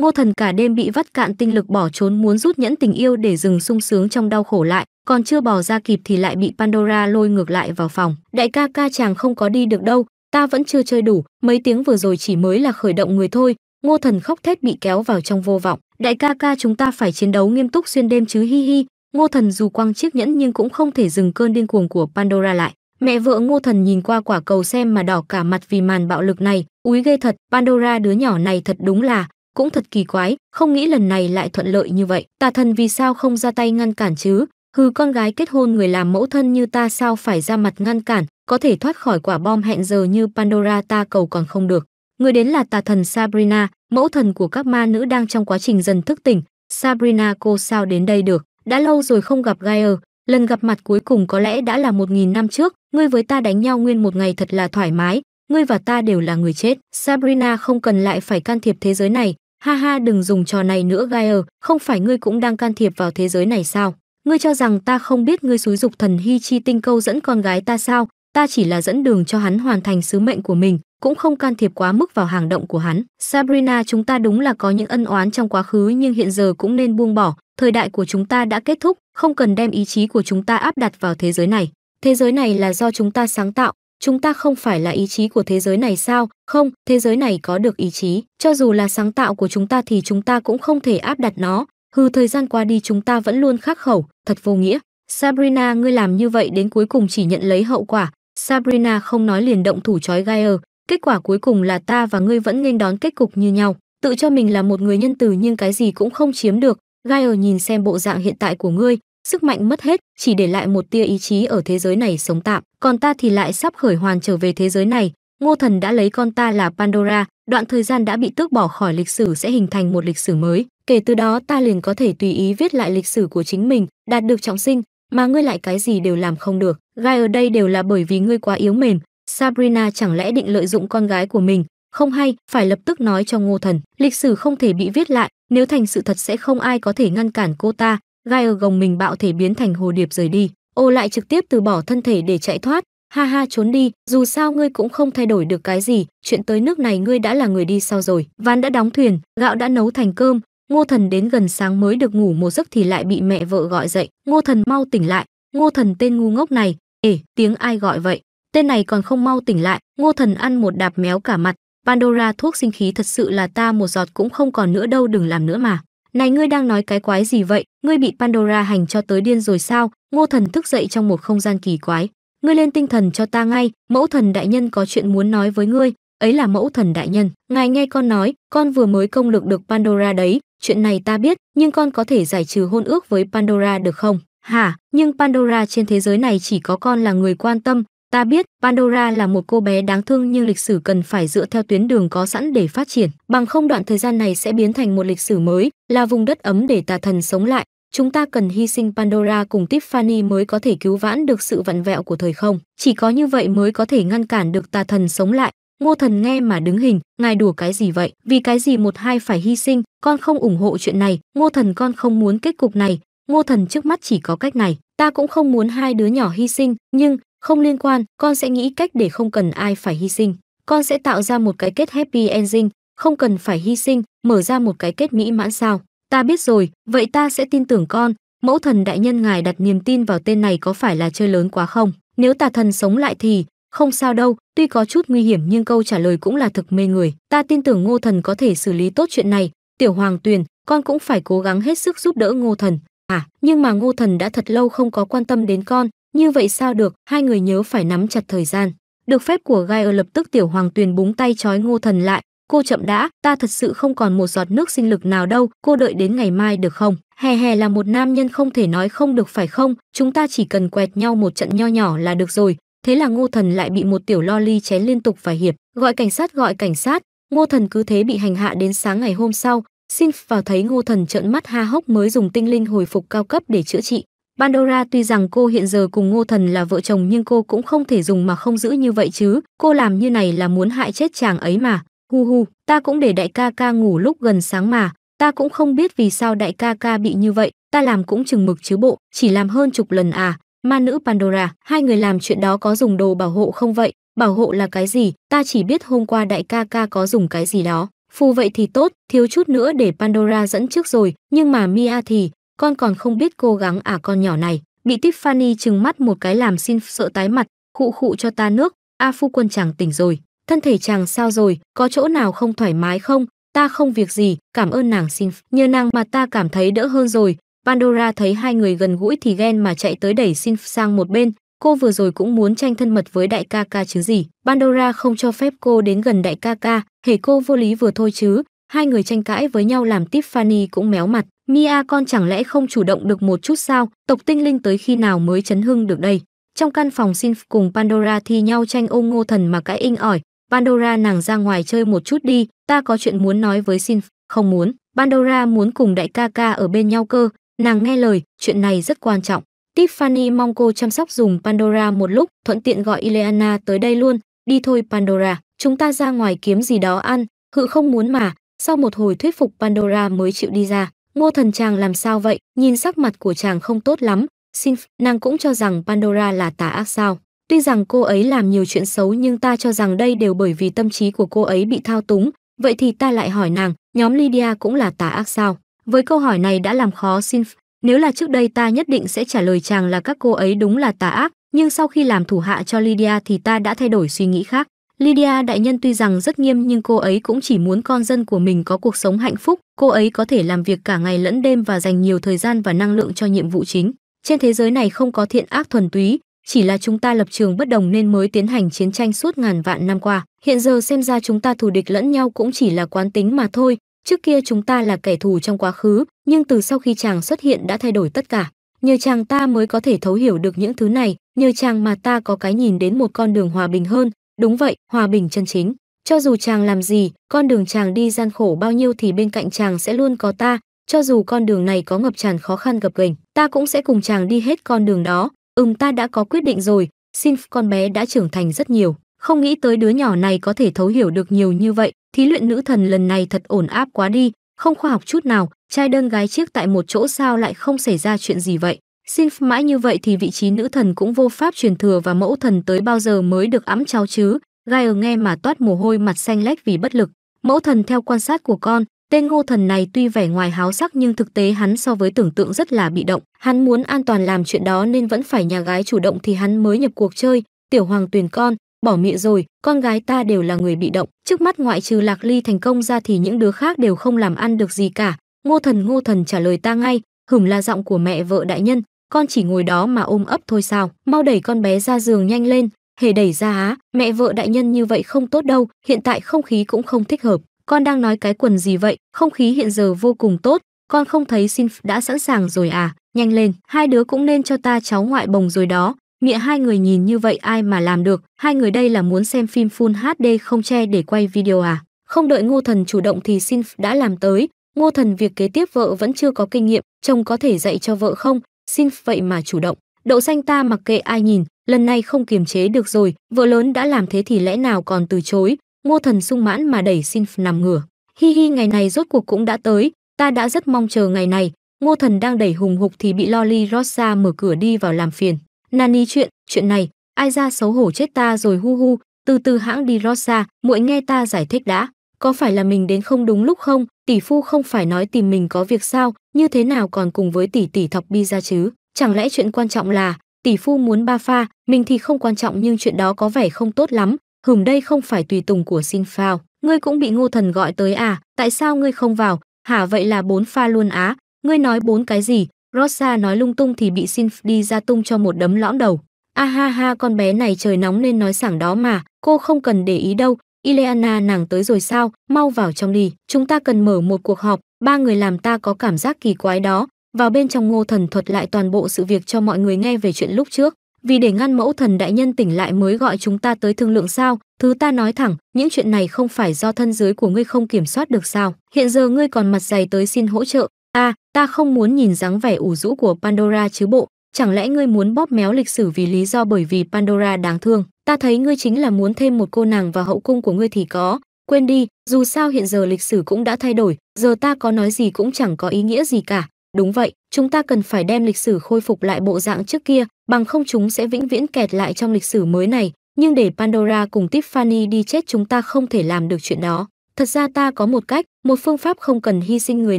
Ngô Thần cả đêm bị vắt cạn tinh lực bỏ trốn muốn rút nhẫn tình yêu để dừng sung sướng trong đau khổ lại, còn chưa bỏ ra kịp thì lại bị Pandora lôi ngược lại vào phòng. Đại ca ca chàng không có đi được đâu, ta vẫn chưa chơi đủ, mấy tiếng vừa rồi chỉ mới là khởi động người thôi. Ngô Thần khóc thét bị kéo vào trong vô vọng. Đại ca ca chúng ta phải chiến đấu nghiêm túc xuyên đêm chứ hi hi. Ngô Thần dù quăng chiếc nhẫn nhưng cũng không thể dừng cơn điên cuồng của Pandora lại. Mẹ vợ Ngô Thần nhìn qua quả cầu xem mà đỏ cả mặt vì màn bạo lực này, úi ghê thật, Pandora đứa nhỏ này thật đúng là, cũng thật kỳ quái, không nghĩ lần này lại thuận lợi như vậy. Tà thần vì sao không ra tay ngăn cản chứ? Hừ con gái kết hôn người làm mẫu thân như ta sao phải ra mặt ngăn cản, có thể thoát khỏi quả bom hẹn giờ như Pandora ta cầu còn không được. Người đến là tà thần Sabrina, mẫu thần của các ma nữ đang trong quá trình dần thức tỉnh. Sabrina cô sao đến đây được? Đã lâu rồi không gặp Gaia, lần gặp mặt cuối cùng có lẽ đã là một nghìn năm trước, ngươi với ta đánh nhau nguyên một ngày thật là thoải mái, ngươi và ta đều là người chết. Sabrina không cần lại phải can thiệp thế giới này, ha ha đừng dùng trò này nữa Gaier. không phải ngươi cũng đang can thiệp vào thế giới này sao? Ngươi cho rằng ta không biết ngươi xúi dục thần Hy Chi Tinh câu dẫn con gái ta sao? Ta chỉ là dẫn đường cho hắn hoàn thành sứ mệnh của mình, cũng không can thiệp quá mức vào hàng động của hắn. Sabrina chúng ta đúng là có những ân oán trong quá khứ nhưng hiện giờ cũng nên buông bỏ, thời đại của chúng ta đã kết thúc, không cần đem ý chí của chúng ta áp đặt vào thế giới này. Thế giới này là do chúng ta sáng tạo, chúng ta không phải là ý chí của thế giới này sao không thế giới này có được ý chí cho dù là sáng tạo của chúng ta thì chúng ta cũng không thể áp đặt nó hừ, thời gian qua đi chúng ta vẫn luôn khắc khẩu thật vô nghĩa sabrina ngươi làm như vậy đến cuối cùng chỉ nhận lấy hậu quả sabrina không nói liền động thủ chói gaier kết quả cuối cùng là ta và ngươi vẫn nên đón kết cục như nhau tự cho mình là một người nhân từ nhưng cái gì cũng không chiếm được gaier nhìn xem bộ dạng hiện tại của ngươi sức mạnh mất hết chỉ để lại một tia ý chí ở thế giới này sống tạm còn ta thì lại sắp khởi hoàn trở về thế giới này ngô thần đã lấy con ta là pandora đoạn thời gian đã bị tước bỏ khỏi lịch sử sẽ hình thành một lịch sử mới kể từ đó ta liền có thể tùy ý viết lại lịch sử của chính mình đạt được trọng sinh mà ngươi lại cái gì đều làm không được gai ở đây đều là bởi vì ngươi quá yếu mềm sabrina chẳng lẽ định lợi dụng con gái của mình không hay phải lập tức nói cho ngô thần lịch sử không thể bị viết lại nếu thành sự thật sẽ không ai có thể ngăn cản cô ta Gaia gồng mình bạo thể biến thành hồ điệp rời đi, ô lại trực tiếp từ bỏ thân thể để chạy thoát, ha ha trốn đi, dù sao ngươi cũng không thay đổi được cái gì, chuyện tới nước này ngươi đã là người đi sau rồi. Ván đã đóng thuyền, gạo đã nấu thành cơm, Ngô Thần đến gần sáng mới được ngủ một giấc thì lại bị mẹ vợ gọi dậy, Ngô Thần mau tỉnh lại, Ngô Thần tên ngu ngốc này, ể, tiếng ai gọi vậy? Tên này còn không mau tỉnh lại, Ngô Thần ăn một đạp méo cả mặt, Pandora thuốc sinh khí thật sự là ta một giọt cũng không còn nữa đâu đừng làm nữa mà này ngươi đang nói cái quái gì vậy ngươi bị pandora hành cho tới điên rồi sao ngô thần thức dậy trong một không gian kỳ quái ngươi lên tinh thần cho ta ngay mẫu thần đại nhân có chuyện muốn nói với ngươi ấy là mẫu thần đại nhân ngài nghe con nói con vừa mới công lực được pandora đấy chuyện này ta biết nhưng con có thể giải trừ hôn ước với pandora được không hả nhưng pandora trên thế giới này chỉ có con là người quan tâm Ta biết Pandora là một cô bé đáng thương nhưng lịch sử cần phải dựa theo tuyến đường có sẵn để phát triển, bằng không đoạn thời gian này sẽ biến thành một lịch sử mới, là vùng đất ấm để tà thần sống lại. Chúng ta cần hy sinh Pandora cùng Tiffany mới có thể cứu vãn được sự vặn vẹo của thời không. Chỉ có như vậy mới có thể ngăn cản được tà thần sống lại. Ngô thần nghe mà đứng hình, ngài đùa cái gì vậy? Vì cái gì một hai phải hy sinh, con không ủng hộ chuyện này, ngô thần con không muốn kết cục này, ngô thần trước mắt chỉ có cách này ta cũng không muốn hai đứa nhỏ hy sinh nhưng không liên quan con sẽ nghĩ cách để không cần ai phải hy sinh con sẽ tạo ra một cái kết happy ending không cần phải hy sinh mở ra một cái kết mỹ mãn sao ta biết rồi vậy ta sẽ tin tưởng con mẫu thần đại nhân ngài đặt niềm tin vào tên này có phải là chơi lớn quá không nếu tà thần sống lại thì không sao đâu tuy có chút nguy hiểm nhưng câu trả lời cũng là thực mê người ta tin tưởng ngô thần có thể xử lý tốt chuyện này tiểu hoàng tuyền con cũng phải cố gắng hết sức giúp đỡ ngô thần à nhưng mà ngô thần đã thật lâu không có quan tâm đến con như vậy sao được, hai người nhớ phải nắm chặt thời gian. Được phép của Gai ở lập tức tiểu hoàng tuyền búng tay trói ngô thần lại. Cô chậm đã, ta thật sự không còn một giọt nước sinh lực nào đâu, cô đợi đến ngày mai được không? Hè hè là một nam nhân không thể nói không được phải không, chúng ta chỉ cần quẹt nhau một trận nho nhỏ là được rồi. Thế là ngô thần lại bị một tiểu lo ly chén liên tục phải hiệp, gọi cảnh sát gọi cảnh sát, ngô thần cứ thế bị hành hạ đến sáng ngày hôm sau, Xin vào thấy Ngô Thần trợn mắt ha hốc mới dùng tinh linh hồi phục cao cấp để chữa trị, Pandora tuy rằng cô hiện giờ cùng Ngô Thần là vợ chồng nhưng cô cũng không thể dùng mà không giữ như vậy chứ, cô làm như này là muốn hại chết chàng ấy mà. Hu hu, ta cũng để đại ca ca ngủ lúc gần sáng mà, ta cũng không biết vì sao đại ca ca bị như vậy, ta làm cũng chừng mực chứ bộ, chỉ làm hơn chục lần à. Ma nữ Pandora, hai người làm chuyện đó có dùng đồ bảo hộ không vậy? Bảo hộ là cái gì? Ta chỉ biết hôm qua đại ca ca có dùng cái gì đó. Phù vậy thì tốt, thiếu chút nữa để Pandora dẫn trước rồi, nhưng mà Mia thì, con còn không biết cố gắng à con nhỏ này bị tiffany trừng mắt một cái làm xin sợ tái mặt khụ khụ cho ta nước a à, phu quân chàng tỉnh rồi thân thể chàng sao rồi có chỗ nào không thoải mái không ta không việc gì cảm ơn nàng xin nhờ nàng mà ta cảm thấy đỡ hơn rồi pandora thấy hai người gần gũi thì ghen mà chạy tới đẩy xin sang một bên cô vừa rồi cũng muốn tranh thân mật với đại ca ca chứ gì pandora không cho phép cô đến gần đại ca ca hề cô vô lý vừa thôi chứ hai người tranh cãi với nhau làm Tiffany cũng méo mặt. Mia con chẳng lẽ không chủ động được một chút sao, tộc tinh linh tới khi nào mới chấn hưng được đây. Trong căn phòng Sinf cùng Pandora thi nhau tranh ôm ngô thần mà cãi inh ỏi. Pandora nàng ra ngoài chơi một chút đi, ta có chuyện muốn nói với Sinf, không muốn. Pandora muốn cùng đại ca ca ở bên nhau cơ, nàng nghe lời, chuyện này rất quan trọng. Tiffany mong cô chăm sóc dùng Pandora một lúc, thuận tiện gọi Ileana tới đây luôn. Đi thôi Pandora, chúng ta ra ngoài kiếm gì đó ăn, hự không muốn mà, sau một hồi thuyết phục Pandora mới chịu đi ra. Ngô thần chàng làm sao vậy, nhìn sắc mặt của chàng không tốt lắm, xin nàng cũng cho rằng Pandora là tà ác sao. Tuy rằng cô ấy làm nhiều chuyện xấu nhưng ta cho rằng đây đều bởi vì tâm trí của cô ấy bị thao túng. Vậy thì ta lại hỏi nàng, nhóm Lydia cũng là tà ác sao? Với câu hỏi này đã làm khó Sinf. Nếu là trước đây ta nhất định sẽ trả lời chàng là các cô ấy đúng là tà ác, nhưng sau khi làm thủ hạ cho Lydia thì ta đã thay đổi suy nghĩ khác. Lydia đại nhân tuy rằng rất nghiêm nhưng cô ấy cũng chỉ muốn con dân của mình có cuộc sống hạnh phúc, cô ấy có thể làm việc cả ngày lẫn đêm và dành nhiều thời gian và năng lượng cho nhiệm vụ chính. Trên thế giới này không có thiện ác thuần túy, chỉ là chúng ta lập trường bất đồng nên mới tiến hành chiến tranh suốt ngàn vạn năm qua. Hiện giờ xem ra chúng ta thù địch lẫn nhau cũng chỉ là quán tính mà thôi, trước kia chúng ta là kẻ thù trong quá khứ, nhưng từ sau khi chàng xuất hiện đã thay đổi tất cả. Nhờ chàng ta mới có thể thấu hiểu được những thứ này, nhờ chàng mà ta có cái nhìn đến một con đường hòa bình hơn, Đúng vậy, hòa bình chân chính. Cho dù chàng làm gì, con đường chàng đi gian khổ bao nhiêu thì bên cạnh chàng sẽ luôn có ta, cho dù con đường này có ngập tràn khó khăn gập ghềnh, ta cũng sẽ cùng chàng đi hết con đường đó. Ừm ta đã có quyết định rồi, xin con bé đã trưởng thành rất nhiều, không nghĩ tới đứa nhỏ này có thể thấu hiểu được nhiều như vậy, thí luyện nữ thần lần này thật ổn áp quá đi, không khoa học chút nào, trai đơn gái chiếc tại một chỗ sao lại không xảy ra chuyện gì vậy? Xin mãi như vậy thì vị trí nữ thần cũng vô pháp truyền thừa và mẫu thần tới bao giờ mới được ấm cháu chứ? ở nghe mà toát mồ hôi mặt xanh lách vì bất lực. Mẫu thần theo quan sát của con, tên ngô thần này tuy vẻ ngoài háo sắc nhưng thực tế hắn so với tưởng tượng rất là bị động. Hắn muốn an toàn làm chuyện đó nên vẫn phải nhà gái chủ động thì hắn mới nhập cuộc chơi. Tiểu hoàng tuyền con, bỏ miệng rồi, con gái ta đều là người bị động. Trước mắt ngoại trừ lạc ly thành công ra thì những đứa khác đều không làm ăn được gì cả. Ngô thần ngô thần trả lời ta ngay, hửm là giọng của mẹ vợ đại nhân, con chỉ ngồi đó mà ôm ấp thôi sao mau đẩy con bé ra giường nhanh lên hề đẩy ra á mẹ vợ đại nhân như vậy không tốt đâu hiện tại không khí cũng không thích hợp con đang nói cái quần gì vậy không khí hiện giờ vô cùng tốt con không thấy xin đã sẵn sàng rồi à nhanh lên hai đứa cũng nên cho ta cháu ngoại bồng rồi đó mịa hai người nhìn như vậy ai mà làm được hai người đây là muốn xem phim full hd không che để quay video à không đợi ngô thần chủ động thì xin đã làm tới ngô thần việc kế tiếp vợ vẫn chưa có kinh nghiệm chồng có thể dạy cho vợ không xin vậy mà chủ động đậu xanh ta mặc kệ ai nhìn lần này không kiềm chế được rồi vợ lớn đã làm thế thì lẽ nào còn từ chối ngô thần sung mãn mà đẩy xin nằm ngửa hi hi ngày này rốt cuộc cũng đã tới ta đã rất mong chờ ngày này ngô thần đang đẩy hùng hục thì bị Loli rossa mở cửa đi vào làm phiền nani chuyện chuyện này ai ra xấu hổ chết ta rồi hu hu từ từ hãng đi rossa muội nghe ta giải thích đã có phải là mình đến không đúng lúc không tỷ phu không phải nói tìm mình có việc sao, như thế nào còn cùng với tỷ tỷ thọc bi ra chứ? Chẳng lẽ chuyện quan trọng là tỷ phu muốn ba pha, mình thì không quan trọng nhưng chuyện đó có vẻ không tốt lắm, hừm đây không phải tùy tùng của xin phao, ngươi cũng bị ngô thần gọi tới à, tại sao ngươi không vào, hả vậy là bốn pha luôn á, ngươi nói bốn cái gì, Rosa nói lung tung thì bị xin đi ra tung cho một đấm lõm đầu. A ha ha con bé này trời nóng nên nói sảng đó mà, cô không cần để ý đâu, Ileana nàng tới rồi sao, mau vào trong đi, chúng ta cần mở một cuộc họp, ba người làm ta có cảm giác kỳ quái đó. Vào bên trong ngô thần thuật lại toàn bộ sự việc cho mọi người nghe về chuyện lúc trước. Vì để ngăn mẫu thần đại nhân tỉnh lại mới gọi chúng ta tới thương lượng sao, thứ ta nói thẳng, những chuyện này không phải do thân dưới của ngươi không kiểm soát được sao, hiện giờ ngươi còn mặt dày tới xin hỗ trợ. a à, ta không muốn nhìn dáng vẻ ủ rũ của Pandora chứ bộ, chẳng lẽ ngươi muốn bóp méo lịch sử vì lý do bởi vì Pandora đáng thương? Ta thấy ngươi chính là muốn thêm một cô nàng vào hậu cung của ngươi thì có, quên đi, dù sao hiện giờ lịch sử cũng đã thay đổi, giờ ta có nói gì cũng chẳng có ý nghĩa gì cả. Đúng vậy, chúng ta cần phải đem lịch sử khôi phục lại bộ dạng trước kia, bằng không chúng sẽ vĩnh viễn kẹt lại trong lịch sử mới này, nhưng để Pandora cùng Tiffany đi chết chúng ta không thể làm được chuyện đó. Thật ra ta có một cách, một phương pháp không cần hy sinh người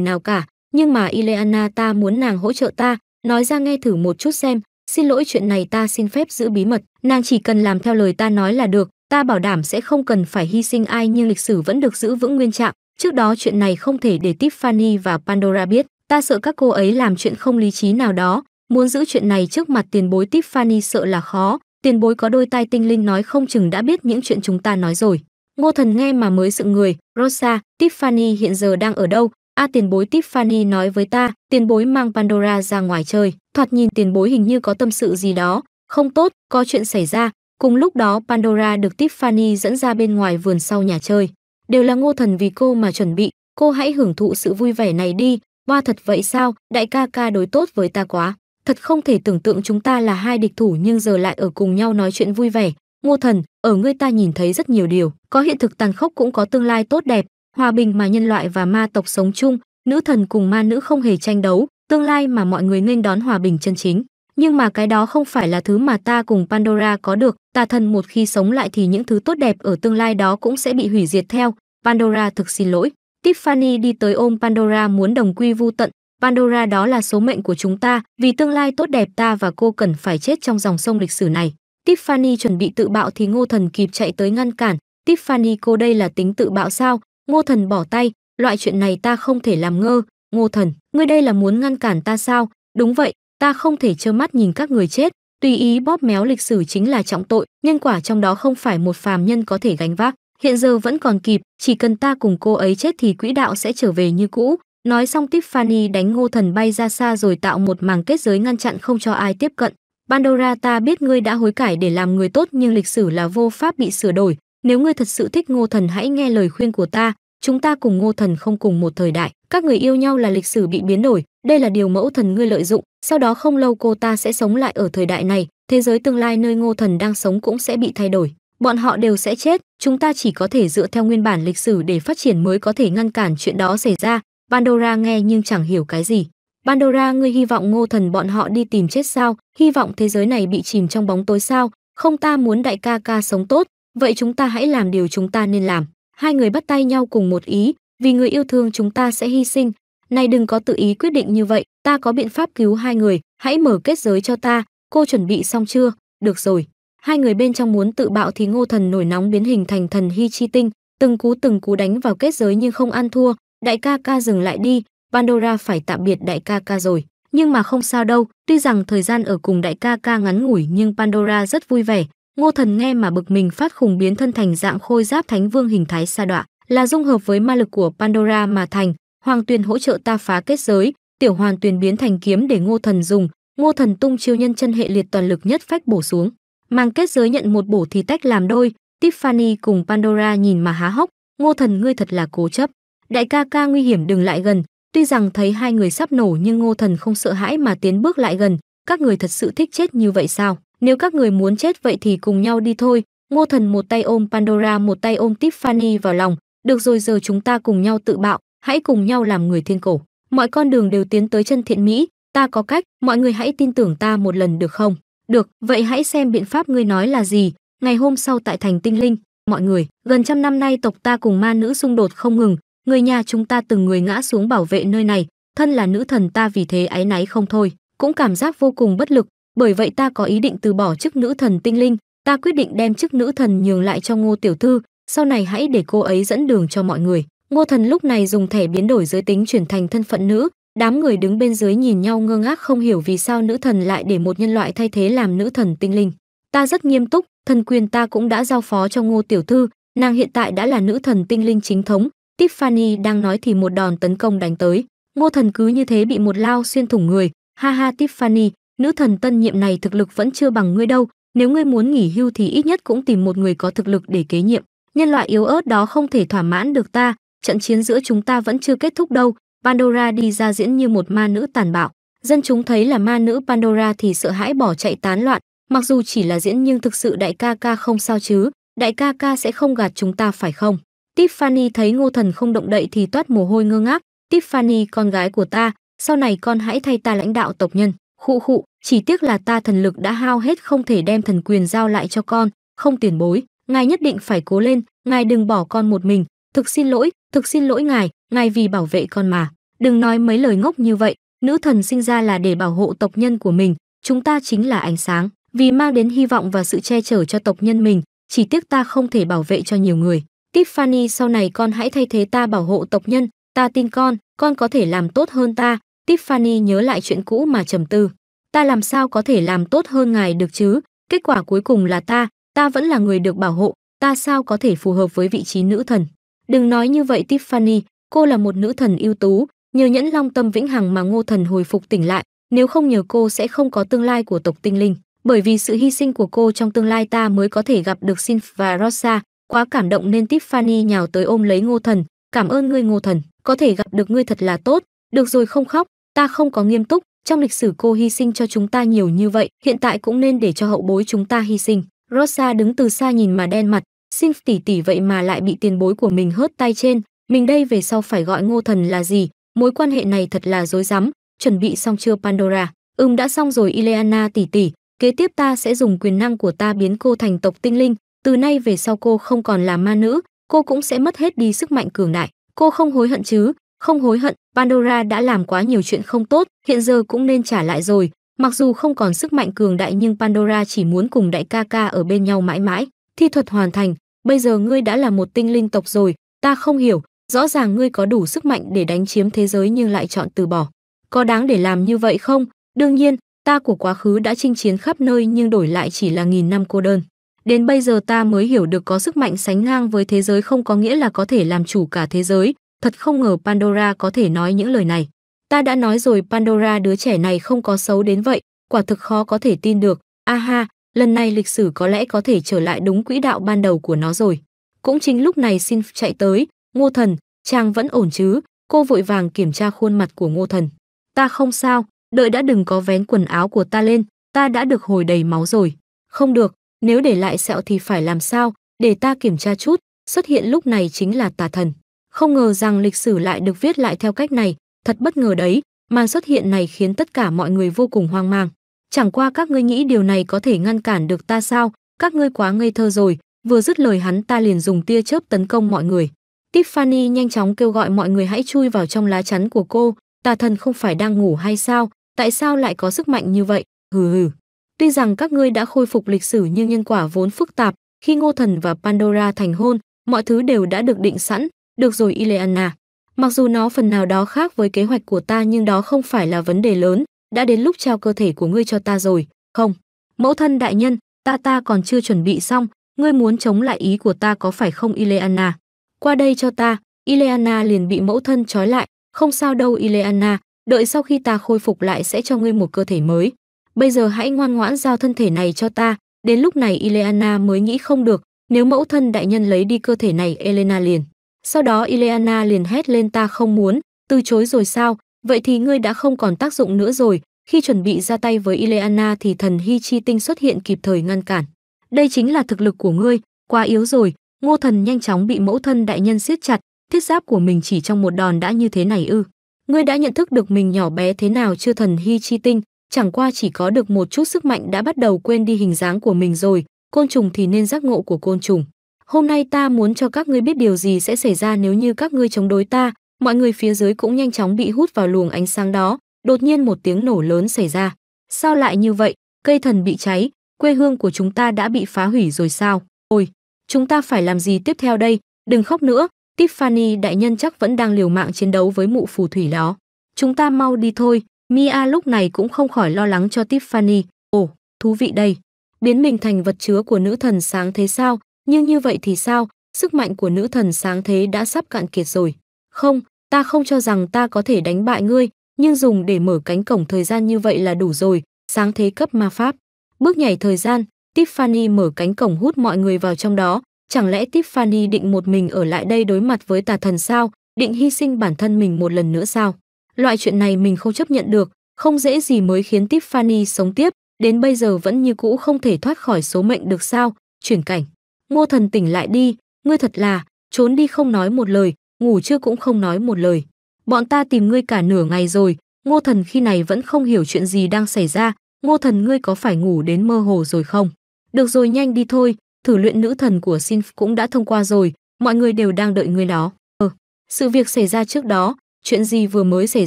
nào cả, nhưng mà Ileana ta muốn nàng hỗ trợ ta, nói ra nghe thử một chút xem xin lỗi chuyện này ta xin phép giữ bí mật nàng chỉ cần làm theo lời ta nói là được ta bảo đảm sẽ không cần phải hy sinh ai nhưng lịch sử vẫn được giữ vững nguyên trạng trước đó chuyện này không thể để tiffany và pandora biết ta sợ các cô ấy làm chuyện không lý trí nào đó muốn giữ chuyện này trước mặt tiền bối tiffany sợ là khó tiền bối có đôi tai tinh linh nói không chừng đã biết những chuyện chúng ta nói rồi ngô thần nghe mà mới sự người rosa tiffany hiện giờ đang ở đâu A tiền bối Tiffany nói với ta, tiền bối mang Pandora ra ngoài chơi, thoạt nhìn tiền bối hình như có tâm sự gì đó, không tốt, có chuyện xảy ra. Cùng lúc đó Pandora được Tiffany dẫn ra bên ngoài vườn sau nhà chơi. Đều là ngô thần vì cô mà chuẩn bị, cô hãy hưởng thụ sự vui vẻ này đi. Hoa thật vậy sao, đại ca ca đối tốt với ta quá. Thật không thể tưởng tượng chúng ta là hai địch thủ nhưng giờ lại ở cùng nhau nói chuyện vui vẻ. Ngô thần, ở ngươi ta nhìn thấy rất nhiều điều, có hiện thực tàn khốc cũng có tương lai tốt đẹp, hòa bình mà nhân loại và ma tộc sống chung, nữ thần cùng ma nữ không hề tranh đấu, tương lai mà mọi người nên đón hòa bình chân chính. Nhưng mà cái đó không phải là thứ mà ta cùng Pandora có được, Ta thần một khi sống lại thì những thứ tốt đẹp ở tương lai đó cũng sẽ bị hủy diệt theo. Pandora thực xin lỗi. Tiffany đi tới ôm Pandora muốn đồng quy vu tận. Pandora đó là số mệnh của chúng ta, vì tương lai tốt đẹp ta và cô cần phải chết trong dòng sông lịch sử này. Tiffany chuẩn bị tự bạo thì ngô thần kịp chạy tới ngăn cản. Tiffany cô đây là tính tự bạo sao, Ngô Thần bỏ tay, loại chuyện này ta không thể làm ngơ, Ngô Thần, ngươi đây là muốn ngăn cản ta sao? Đúng vậy, ta không thể trơ mắt nhìn các người chết, tùy ý bóp méo lịch sử chính là trọng tội, nhân quả trong đó không phải một phàm nhân có thể gánh vác. Hiện giờ vẫn còn kịp, chỉ cần ta cùng cô ấy chết thì quỹ đạo sẽ trở về như cũ. Nói xong Tiffany đánh ngô thần bay ra xa rồi tạo một màng kết giới ngăn chặn không cho ai tiếp cận. Pandora ta biết ngươi đã hối cải để làm người tốt nhưng lịch sử là vô pháp bị sửa đổi, nếu ngươi thật sự thích ngô thần hãy nghe lời khuyên của ta chúng ta cùng ngô thần không cùng một thời đại các người yêu nhau là lịch sử bị biến đổi đây là điều mẫu thần ngươi lợi dụng sau đó không lâu cô ta sẽ sống lại ở thời đại này thế giới tương lai nơi ngô thần đang sống cũng sẽ bị thay đổi bọn họ đều sẽ chết chúng ta chỉ có thể dựa theo nguyên bản lịch sử để phát triển mới có thể ngăn cản chuyện đó xảy ra pandora nghe nhưng chẳng hiểu cái gì pandora ngươi hy vọng ngô thần bọn họ đi tìm chết sao hy vọng thế giới này bị chìm trong bóng tối sao không ta muốn đại ca ca sống tốt vậy chúng ta hãy làm điều chúng ta nên làm hai người bắt tay nhau cùng một ý vì người yêu thương chúng ta sẽ hy sinh này đừng có tự ý quyết định như vậy ta có biện pháp cứu hai người hãy mở kết giới cho ta cô chuẩn bị xong chưa được rồi hai người bên trong muốn tự bạo thì ngô thần nổi nóng biến hình thành thần hy chi tinh từng cú từng cú đánh vào kết giới nhưng không ăn thua đại ca ca dừng lại đi pandora phải tạm biệt đại ca ca rồi nhưng mà không sao đâu tuy rằng thời gian ở cùng đại ca ca ngắn ngủi nhưng pandora rất vui vẻ Ngô Thần nghe mà bực mình phát khủng biến thân thành dạng khôi giáp thánh vương hình thái sa đọa, là dung hợp với ma lực của Pandora mà thành, Hoàng Tuyền hỗ trợ ta phá kết giới, tiểu hoàn tuyền biến thành kiếm để Ngô Thần dùng, Ngô Thần tung chiêu nhân chân hệ liệt toàn lực nhất phách bổ xuống. Mang kết giới nhận một bổ thì tách làm đôi, Tiffany cùng Pandora nhìn mà há hốc, Ngô Thần ngươi thật là cố chấp. Đại ca ca nguy hiểm đừng lại gần, tuy rằng thấy hai người sắp nổ nhưng Ngô Thần không sợ hãi mà tiến bước lại gần, các người thật sự thích chết như vậy sao? Nếu các người muốn chết vậy thì cùng nhau đi thôi. Ngô thần một tay ôm Pandora một tay ôm Tiffany vào lòng. Được rồi giờ chúng ta cùng nhau tự bạo, hãy cùng nhau làm người thiên cổ. Mọi con đường đều tiến tới chân thiện mỹ, ta có cách, mọi người hãy tin tưởng ta một lần được không? Được, vậy hãy xem biện pháp ngươi nói là gì. Ngày hôm sau tại thành tinh linh, mọi người, gần trăm năm nay tộc ta cùng ma nữ xung đột không ngừng, người nhà chúng ta từng người ngã xuống bảo vệ nơi này, thân là nữ thần ta vì thế áy náy không thôi, cũng cảm giác vô cùng bất lực, bởi vậy ta có ý định từ bỏ chức nữ thần tinh linh, ta quyết định đem chức nữ thần nhường lại cho Ngô tiểu thư, sau này hãy để cô ấy dẫn đường cho mọi người. Ngô thần lúc này dùng thẻ biến đổi giới tính chuyển thành thân phận nữ, đám người đứng bên dưới nhìn nhau ngơ ngác không hiểu vì sao nữ thần lại để một nhân loại thay thế làm nữ thần tinh linh. Ta rất nghiêm túc, thần quyền ta cũng đã giao phó cho Ngô tiểu thư, nàng hiện tại đã là nữ thần tinh linh chính thống. Tiffany đang nói thì một đòn tấn công đánh tới. Ngô thần cứ như thế bị một lao xuyên thủng người. Ha ha Tiffany, nữ thần tân nhiệm này thực lực vẫn chưa bằng ngươi đâu nếu ngươi muốn nghỉ hưu thì ít nhất cũng tìm một người có thực lực để kế nhiệm nhân loại yếu ớt đó không thể thỏa mãn được ta trận chiến giữa chúng ta vẫn chưa kết thúc đâu pandora đi ra diễn như một ma nữ tàn bạo dân chúng thấy là ma nữ pandora thì sợ hãi bỏ chạy tán loạn mặc dù chỉ là diễn nhưng thực sự đại ca ca không sao chứ đại ca ca sẽ không gạt chúng ta phải không tiffany thấy ngô thần không động đậy thì toát mồ hôi ngơ ngác tiffany con gái của ta sau này con hãy thay ta lãnh đạo tộc nhân khụ khụ chỉ tiếc là ta thần lực đã hao hết không thể đem thần quyền giao lại cho con không tiền bối ngài nhất định phải cố lên ngài đừng bỏ con một mình thực xin lỗi thực xin lỗi ngài ngài vì bảo vệ con mà đừng nói mấy lời ngốc như vậy nữ thần sinh ra là để bảo hộ tộc nhân của mình chúng ta chính là ánh sáng vì mang đến hy vọng và sự che chở cho tộc nhân mình chỉ tiếc ta không thể bảo vệ cho nhiều người tiffany sau này con hãy thay thế ta bảo hộ tộc nhân ta tin con con có thể làm tốt hơn ta Tiffany nhớ lại chuyện cũ mà trầm tư. Ta làm sao có thể làm tốt hơn ngài được chứ? Kết quả cuối cùng là ta, ta vẫn là người được bảo hộ, ta sao có thể phù hợp với vị trí nữ thần? Đừng nói như vậy Tiffany, cô là một nữ thần ưu tú, nhờ nhẫn long tâm vĩnh hằng mà ngô thần hồi phục tỉnh lại, nếu không nhờ cô sẽ không có tương lai của tộc tinh linh. Bởi vì sự hy sinh của cô trong tương lai ta mới có thể gặp được Sin và Rosa, quá cảm động nên Tiffany nhào tới ôm lấy ngô thần, cảm ơn ngươi ngô thần, có thể gặp được ngươi thật là tốt, được rồi không khóc, ta không có nghiêm túc trong lịch sử cô hy sinh cho chúng ta nhiều như vậy hiện tại cũng nên để cho hậu bối chúng ta hy sinh rosa đứng từ xa nhìn mà đen mặt xin tỷ tỷ vậy mà lại bị tiền bối của mình hớt tay trên mình đây về sau phải gọi ngô thần là gì mối quan hệ này thật là rối rắm chuẩn bị xong chưa pandora Ưm đã xong rồi ileana tỷ tỷ kế tiếp ta sẽ dùng quyền năng của ta biến cô thành tộc tinh linh từ nay về sau cô không còn là ma nữ cô cũng sẽ mất hết đi sức mạnh cường đại cô không hối hận chứ không hối hận, Pandora đã làm quá nhiều chuyện không tốt, hiện giờ cũng nên trả lại rồi. Mặc dù không còn sức mạnh cường đại nhưng Pandora chỉ muốn cùng đại ca ca ở bên nhau mãi mãi. Thi thuật hoàn thành, bây giờ ngươi đã là một tinh linh tộc rồi, ta không hiểu, rõ ràng ngươi có đủ sức mạnh để đánh chiếm thế giới nhưng lại chọn từ bỏ. Có đáng để làm như vậy không? Đương nhiên, ta của quá khứ đã chinh chiến khắp nơi nhưng đổi lại chỉ là nghìn năm cô đơn. Đến bây giờ ta mới hiểu được có sức mạnh sánh ngang với thế giới không có nghĩa là có thể làm chủ cả thế giới, Thật không ngờ Pandora có thể nói những lời này. Ta đã nói rồi Pandora đứa trẻ này không có xấu đến vậy, quả thực khó có thể tin được. Aha, lần này lịch sử có lẽ có thể trở lại đúng quỹ đạo ban đầu của nó rồi. Cũng chính lúc này xin chạy tới, Ngô Thần, chàng vẫn ổn chứ, cô vội vàng kiểm tra khuôn mặt của Ngô Thần. Ta không sao, đợi đã đừng có vén quần áo của ta lên, ta đã được hồi đầy máu rồi. Không được, nếu để lại sẹo thì phải làm sao, để ta kiểm tra chút, xuất hiện lúc này chính là tà thần. Không ngờ rằng lịch sử lại được viết lại theo cách này, thật bất ngờ đấy, màn xuất hiện này khiến tất cả mọi người vô cùng hoang mang. Chẳng qua các ngươi nghĩ điều này có thể ngăn cản được ta sao, các ngươi quá ngây thơ rồi, vừa dứt lời hắn ta liền dùng tia chớp tấn công mọi người. Tiffany nhanh chóng kêu gọi mọi người hãy chui vào trong lá chắn của cô, tà thần không phải đang ngủ hay sao, tại sao lại có sức mạnh như vậy, hừ hừ. Tuy rằng các ngươi đã khôi phục lịch sử nhưng nhân quả vốn phức tạp, khi Ngô Thần và Pandora thành hôn, mọi thứ đều đã được định sẵn, được rồi Ileana, mặc dù nó phần nào đó khác với kế hoạch của ta nhưng đó không phải là vấn đề lớn, đã đến lúc trao cơ thể của ngươi cho ta rồi, không. Mẫu thân đại nhân, ta ta còn chưa chuẩn bị xong, ngươi muốn chống lại ý của ta có phải không Ileana? Qua đây cho ta, Ileana liền bị mẫu thân trói lại, không sao đâu Ileana, đợi sau khi ta khôi phục lại sẽ cho ngươi một cơ thể mới. Bây giờ hãy ngoan ngoãn giao thân thể này cho ta, đến lúc này Ileana mới nghĩ không được, nếu mẫu thân đại nhân lấy đi cơ thể này Elena liền sau đó Ileana liền hét lên ta không muốn, từ chối rồi sao, vậy thì ngươi đã không còn tác dụng nữa rồi. Khi chuẩn bị ra tay với Ileana thì thần Hy Chi Tinh xuất hiện kịp thời ngăn cản. Đây chính là thực lực của ngươi, quá yếu rồi. Ngô thần nhanh chóng bị mẫu thân đại nhân siết chặt, thiết giáp của mình chỉ trong một đòn đã như thế này ư. Ngươi đã nhận thức được mình nhỏ bé thế nào chưa thần Hy Chi Tinh, chẳng qua chỉ có được một chút sức mạnh đã bắt đầu quên đi hình dáng của mình rồi, côn trùng thì nên giác ngộ của côn trùng hôm nay ta muốn cho các ngươi biết điều gì sẽ xảy ra nếu như các ngươi chống đối ta mọi người phía dưới cũng nhanh chóng bị hút vào luồng ánh sáng đó đột nhiên một tiếng nổ lớn xảy ra sao lại như vậy cây thần bị cháy quê hương của chúng ta đã bị phá hủy rồi sao ôi chúng ta phải làm gì tiếp theo đây đừng khóc nữa tiffany đại nhân chắc vẫn đang liều mạng chiến đấu với mụ phù thủy đó chúng ta mau đi thôi mia lúc này cũng không khỏi lo lắng cho tiffany ồ thú vị đây biến mình thành vật chứa của nữ thần sáng thế sao nhưng như vậy thì sao, sức mạnh của nữ thần sáng thế đã sắp cạn kiệt rồi. Không, ta không cho rằng ta có thể đánh bại ngươi, nhưng dùng để mở cánh cổng thời gian như vậy là đủ rồi, sáng thế cấp ma pháp. Bước nhảy thời gian, Tiffany mở cánh cổng hút mọi người vào trong đó, chẳng lẽ Tiffany định một mình ở lại đây đối mặt với tà thần sao, định hy sinh bản thân mình một lần nữa sao? Loại chuyện này mình không chấp nhận được, không dễ gì mới khiến Tiffany sống tiếp, đến bây giờ vẫn như cũ không thể thoát khỏi số mệnh được sao, chuyển cảnh. Ngô Thần tỉnh lại đi, ngươi thật là, trốn đi không nói một lời, ngủ chưa cũng không nói một lời. Bọn ta tìm ngươi cả nửa ngày rồi, Ngô Thần khi này vẫn không hiểu chuyện gì đang xảy ra, Ngô Thần ngươi có phải ngủ đến mơ hồ rồi không? Được rồi nhanh đi thôi, thử luyện nữ thần của Sin cũng đã thông qua rồi, mọi người đều đang đợi ngươi đó. Ừ, sự việc xảy ra trước đó, chuyện gì vừa mới xảy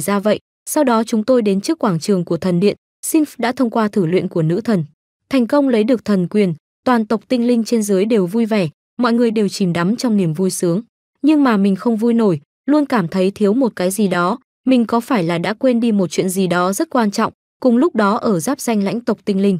ra vậy? Sau đó chúng tôi đến trước quảng trường của thần điện, Sin đã thông qua thử luyện của nữ thần, thành công lấy được thần quyền, toàn tộc tinh linh trên dưới đều vui vẻ, mọi người đều chìm đắm trong niềm vui sướng. Nhưng mà mình không vui nổi, luôn cảm thấy thiếu một cái gì đó, mình có phải là đã quên đi một chuyện gì đó rất quan trọng, cùng lúc đó ở giáp danh lãnh tộc tinh linh.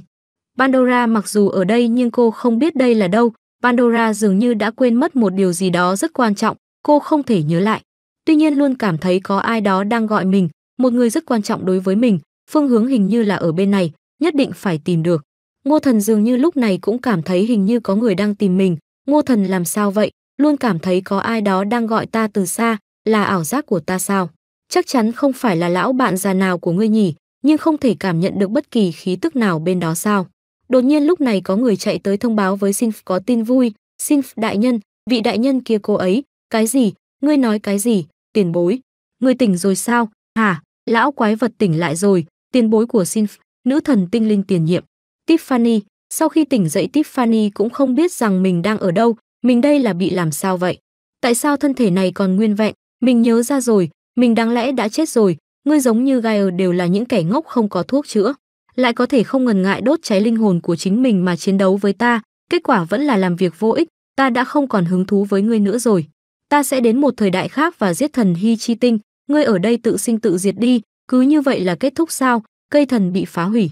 Pandora mặc dù ở đây nhưng cô không biết đây là đâu, Pandora dường như đã quên mất một điều gì đó rất quan trọng, cô không thể nhớ lại. Tuy nhiên luôn cảm thấy có ai đó đang gọi mình, một người rất quan trọng đối với mình, phương hướng hình như là ở bên này, nhất định phải tìm được. Ngô Thần dường như lúc này cũng cảm thấy hình như có người đang tìm mình. Ngô Thần làm sao vậy? Luôn cảm thấy có ai đó đang gọi ta từ xa, là ảo giác của ta sao? Chắc chắn không phải là lão bạn già nào của ngươi nhỉ, nhưng không thể cảm nhận được bất kỳ khí tức nào bên đó sao? Đột nhiên lúc này có người chạy tới thông báo với Sinf có tin vui. Sinf đại nhân, vị đại nhân kia cô ấy, cái gì? Ngươi nói cái gì? Tiền bối. Ngươi tỉnh rồi sao? Hả? Lão quái vật tỉnh lại rồi, tiền bối của Sinf, nữ thần tinh linh tiền nhiệm. Tiffany, sau khi tỉnh dậy Tiffany cũng không biết rằng mình đang ở đâu, mình đây là bị làm sao vậy? Tại sao thân thể này còn nguyên vẹn? Mình nhớ ra rồi, mình đáng lẽ đã chết rồi, ngươi giống như Gaia đều là những kẻ ngốc không có thuốc chữa, lại có thể không ngần ngại đốt cháy linh hồn của chính mình mà chiến đấu với ta, kết quả vẫn là làm việc vô ích, ta đã không còn hứng thú với ngươi nữa rồi. Ta sẽ đến một thời đại khác và giết thần Hy Chi Tinh, ngươi ở đây tự sinh tự diệt đi, cứ như vậy là kết thúc sao? Cây thần bị phá hủy.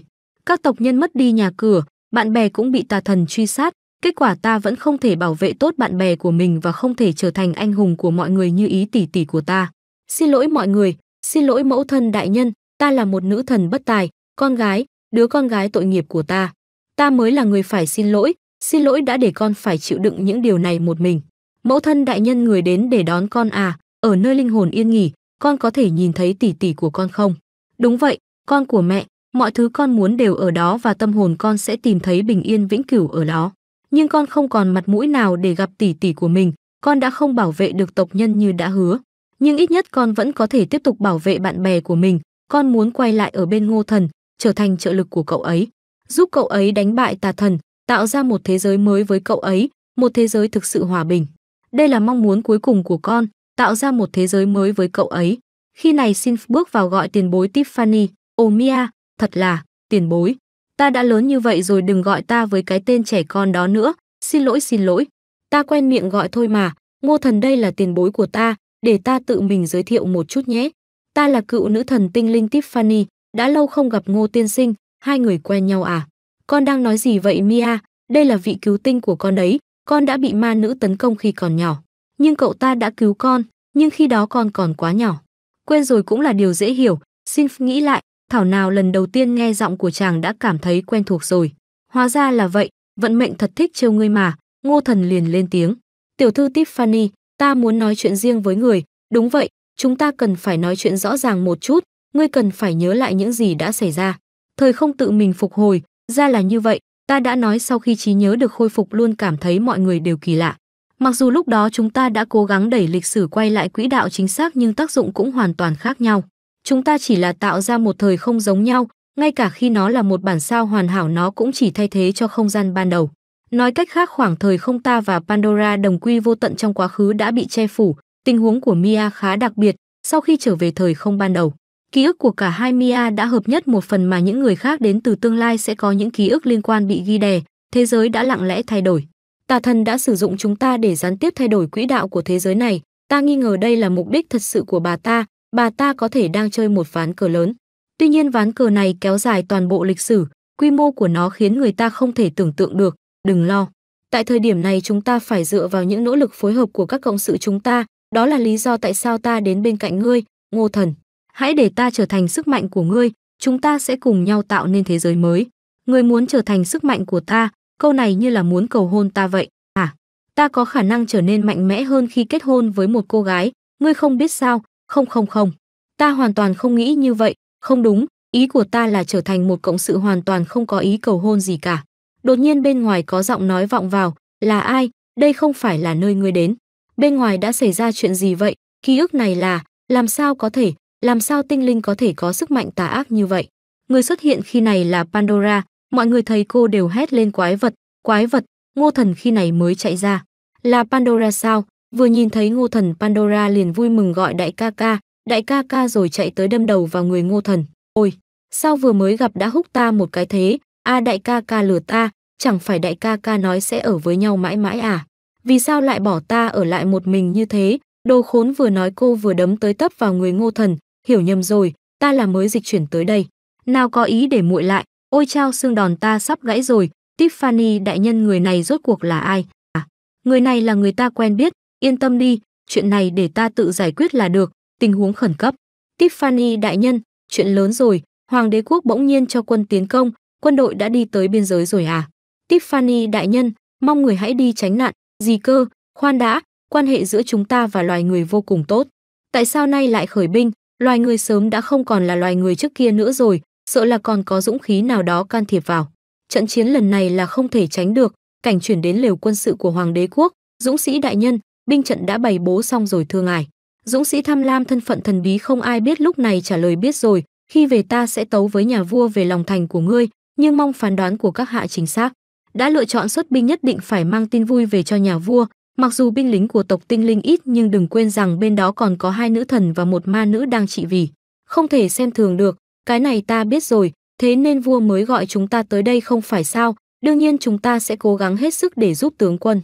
Các tộc nhân mất đi nhà cửa, bạn bè cũng bị tà thần truy sát, kết quả ta vẫn không thể bảo vệ tốt bạn bè của mình và không thể trở thành anh hùng của mọi người như ý tỷ tỷ của ta. Xin lỗi mọi người, xin lỗi mẫu thân đại nhân, ta là một nữ thần bất tài, con gái, đứa con gái tội nghiệp của ta. Ta mới là người phải xin lỗi, xin lỗi đã để con phải chịu đựng những điều này một mình. Mẫu thân đại nhân người đến để đón con à, ở nơi linh hồn yên nghỉ, con có thể nhìn thấy tỷ tỷ của con không? Đúng vậy, con của mẹ, mọi thứ con muốn đều ở đó và tâm hồn con sẽ tìm thấy bình yên vĩnh cửu ở đó. Nhưng con không còn mặt mũi nào để gặp tỷ tỷ của mình, con đã không bảo vệ được tộc nhân như đã hứa. Nhưng ít nhất con vẫn có thể tiếp tục bảo vệ bạn bè của mình, con muốn quay lại ở bên ngô thần, trở thành trợ lực của cậu ấy. Giúp cậu ấy đánh bại tà thần, tạo ra một thế giới mới với cậu ấy, một thế giới thực sự hòa bình. Đây là mong muốn cuối cùng của con, tạo ra một thế giới mới với cậu ấy. Khi này xin bước vào gọi tiền bối Tiffany, Omia, thật là, tiền bối, ta đã lớn như vậy rồi đừng gọi ta với cái tên trẻ con đó nữa, xin lỗi xin lỗi, ta quen miệng gọi thôi mà, ngô thần đây là tiền bối của ta, để ta tự mình giới thiệu một chút nhé. Ta là cựu nữ thần tinh linh Tiffany, đã lâu không gặp ngô tiên sinh, hai người quen nhau à? Con đang nói gì vậy Mia, đây là vị cứu tinh của con đấy, con đã bị ma nữ tấn công khi còn nhỏ. Nhưng cậu ta đã cứu con, nhưng khi đó con còn quá nhỏ. Quên rồi cũng là điều dễ hiểu, xin nghĩ lại, Thảo nào lần đầu tiên nghe giọng của chàng đã cảm thấy quen thuộc rồi. Hóa ra là vậy, vận mệnh thật thích trêu ngươi mà, ngô thần liền lên tiếng. Tiểu thư Tiffany, ta muốn nói chuyện riêng với người, đúng vậy, chúng ta cần phải nói chuyện rõ ràng một chút, ngươi cần phải nhớ lại những gì đã xảy ra. Thời không tự mình phục hồi, ra là như vậy, ta đã nói sau khi trí nhớ được khôi phục luôn cảm thấy mọi người đều kỳ lạ. Mặc dù lúc đó chúng ta đã cố gắng đẩy lịch sử quay lại quỹ đạo chính xác nhưng tác dụng cũng hoàn toàn khác nhau. Chúng ta chỉ là tạo ra một thời không giống nhau, ngay cả khi nó là một bản sao hoàn hảo nó cũng chỉ thay thế cho không gian ban đầu. Nói cách khác khoảng thời không ta và Pandora đồng quy vô tận trong quá khứ đã bị che phủ, tình huống của Mia khá đặc biệt sau khi trở về thời không ban đầu. Ký ức của cả hai Mia đã hợp nhất một phần mà những người khác đến từ tương lai sẽ có những ký ức liên quan bị ghi đè, thế giới đã lặng lẽ thay đổi. Tà thần đã sử dụng chúng ta để gián tiếp thay đổi quỹ đạo của thế giới này, ta nghi ngờ đây là mục đích thật sự của bà ta, bà ta có thể đang chơi một ván cờ lớn. Tuy nhiên ván cờ này kéo dài toàn bộ lịch sử, quy mô của nó khiến người ta không thể tưởng tượng được, đừng lo. Tại thời điểm này chúng ta phải dựa vào những nỗ lực phối hợp của các cộng sự chúng ta, đó là lý do tại sao ta đến bên cạnh ngươi, Ngô Thần. Hãy để ta trở thành sức mạnh của ngươi, chúng ta sẽ cùng nhau tạo nên thế giới mới. Ngươi muốn trở thành sức mạnh của ta, câu này như là muốn cầu hôn ta vậy, à? Ta có khả năng trở nên mạnh mẽ hơn khi kết hôn với một cô gái, ngươi không biết sao, không không không, ta hoàn toàn không nghĩ như vậy, không đúng, ý của ta là trở thành một cộng sự hoàn toàn không có ý cầu hôn gì cả. Đột nhiên bên ngoài có giọng nói vọng vào, là ai, đây không phải là nơi ngươi đến. Bên ngoài đã xảy ra chuyện gì vậy, ký ức này là, làm sao có thể, làm sao tinh linh có thể có sức mạnh tà ác như vậy. Người xuất hiện khi này là Pandora, mọi người thấy cô đều hét lên quái vật, quái vật, ngô thần khi này mới chạy ra. Là Pandora sao, Vừa nhìn thấy ngô thần Pandora liền vui mừng gọi đại ca ca, đại ca ca rồi chạy tới đâm đầu vào người ngô thần. Ôi, sao vừa mới gặp đã húc ta một cái thế, a à, đại ca ca lừa ta, chẳng phải đại ca ca nói sẽ ở với nhau mãi mãi à? Vì sao lại bỏ ta ở lại một mình như thế? Đồ khốn vừa nói cô vừa đấm tới tấp vào người ngô thần, hiểu nhầm rồi, ta là mới dịch chuyển tới đây. Nào có ý để muội lại, ôi trao xương đòn ta sắp gãy rồi, Tiffany đại nhân người này rốt cuộc là ai? À, người này là người ta quen biết, Yên tâm đi, chuyện này để ta tự giải quyết là được, tình huống khẩn cấp. Tiffany đại nhân, chuyện lớn rồi, Hoàng đế quốc bỗng nhiên cho quân tiến công, quân đội đã đi tới biên giới rồi à? Tiffany đại nhân, mong người hãy đi tránh nạn, gì cơ, khoan đã, quan hệ giữa chúng ta và loài người vô cùng tốt. Tại sao nay lại khởi binh, loài người sớm đã không còn là loài người trước kia nữa rồi, sợ là còn có dũng khí nào đó can thiệp vào. Trận chiến lần này là không thể tránh được, cảnh chuyển đến lều quân sự của Hoàng đế quốc, dũng sĩ đại nhân, binh trận đã bày bố xong rồi thưa ngài. Dũng sĩ tham lam thân phận thần bí không ai biết lúc này trả lời biết rồi, khi về ta sẽ tấu với nhà vua về lòng thành của ngươi, nhưng mong phán đoán của các hạ chính xác. Đã lựa chọn xuất binh nhất định phải mang tin vui về cho nhà vua, mặc dù binh lính của tộc tinh linh ít nhưng đừng quên rằng bên đó còn có hai nữ thần và một ma nữ đang trị vì. Không thể xem thường được, cái này ta biết rồi, thế nên vua mới gọi chúng ta tới đây không phải sao, đương nhiên chúng ta sẽ cố gắng hết sức để giúp tướng quân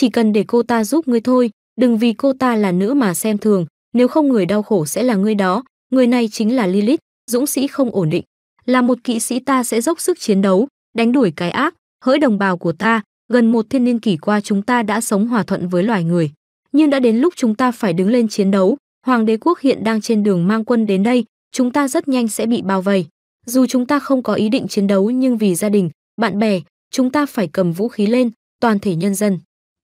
chỉ cần để cô ta giúp ngươi thôi, đừng vì cô ta là nữ mà xem thường, nếu không người đau khổ sẽ là ngươi đó, người này chính là Lilith, dũng sĩ không ổn định. Là một kỵ sĩ ta sẽ dốc sức chiến đấu, đánh đuổi cái ác, hỡi đồng bào của ta, gần một thiên niên kỷ qua chúng ta đã sống hòa thuận với loài người. Nhưng đã đến lúc chúng ta phải đứng lên chiến đấu, Hoàng đế quốc hiện đang trên đường mang quân đến đây, chúng ta rất nhanh sẽ bị bao vây. Dù chúng ta không có ý định chiến đấu nhưng vì gia đình, bạn bè, chúng ta phải cầm vũ khí lên, toàn thể nhân dân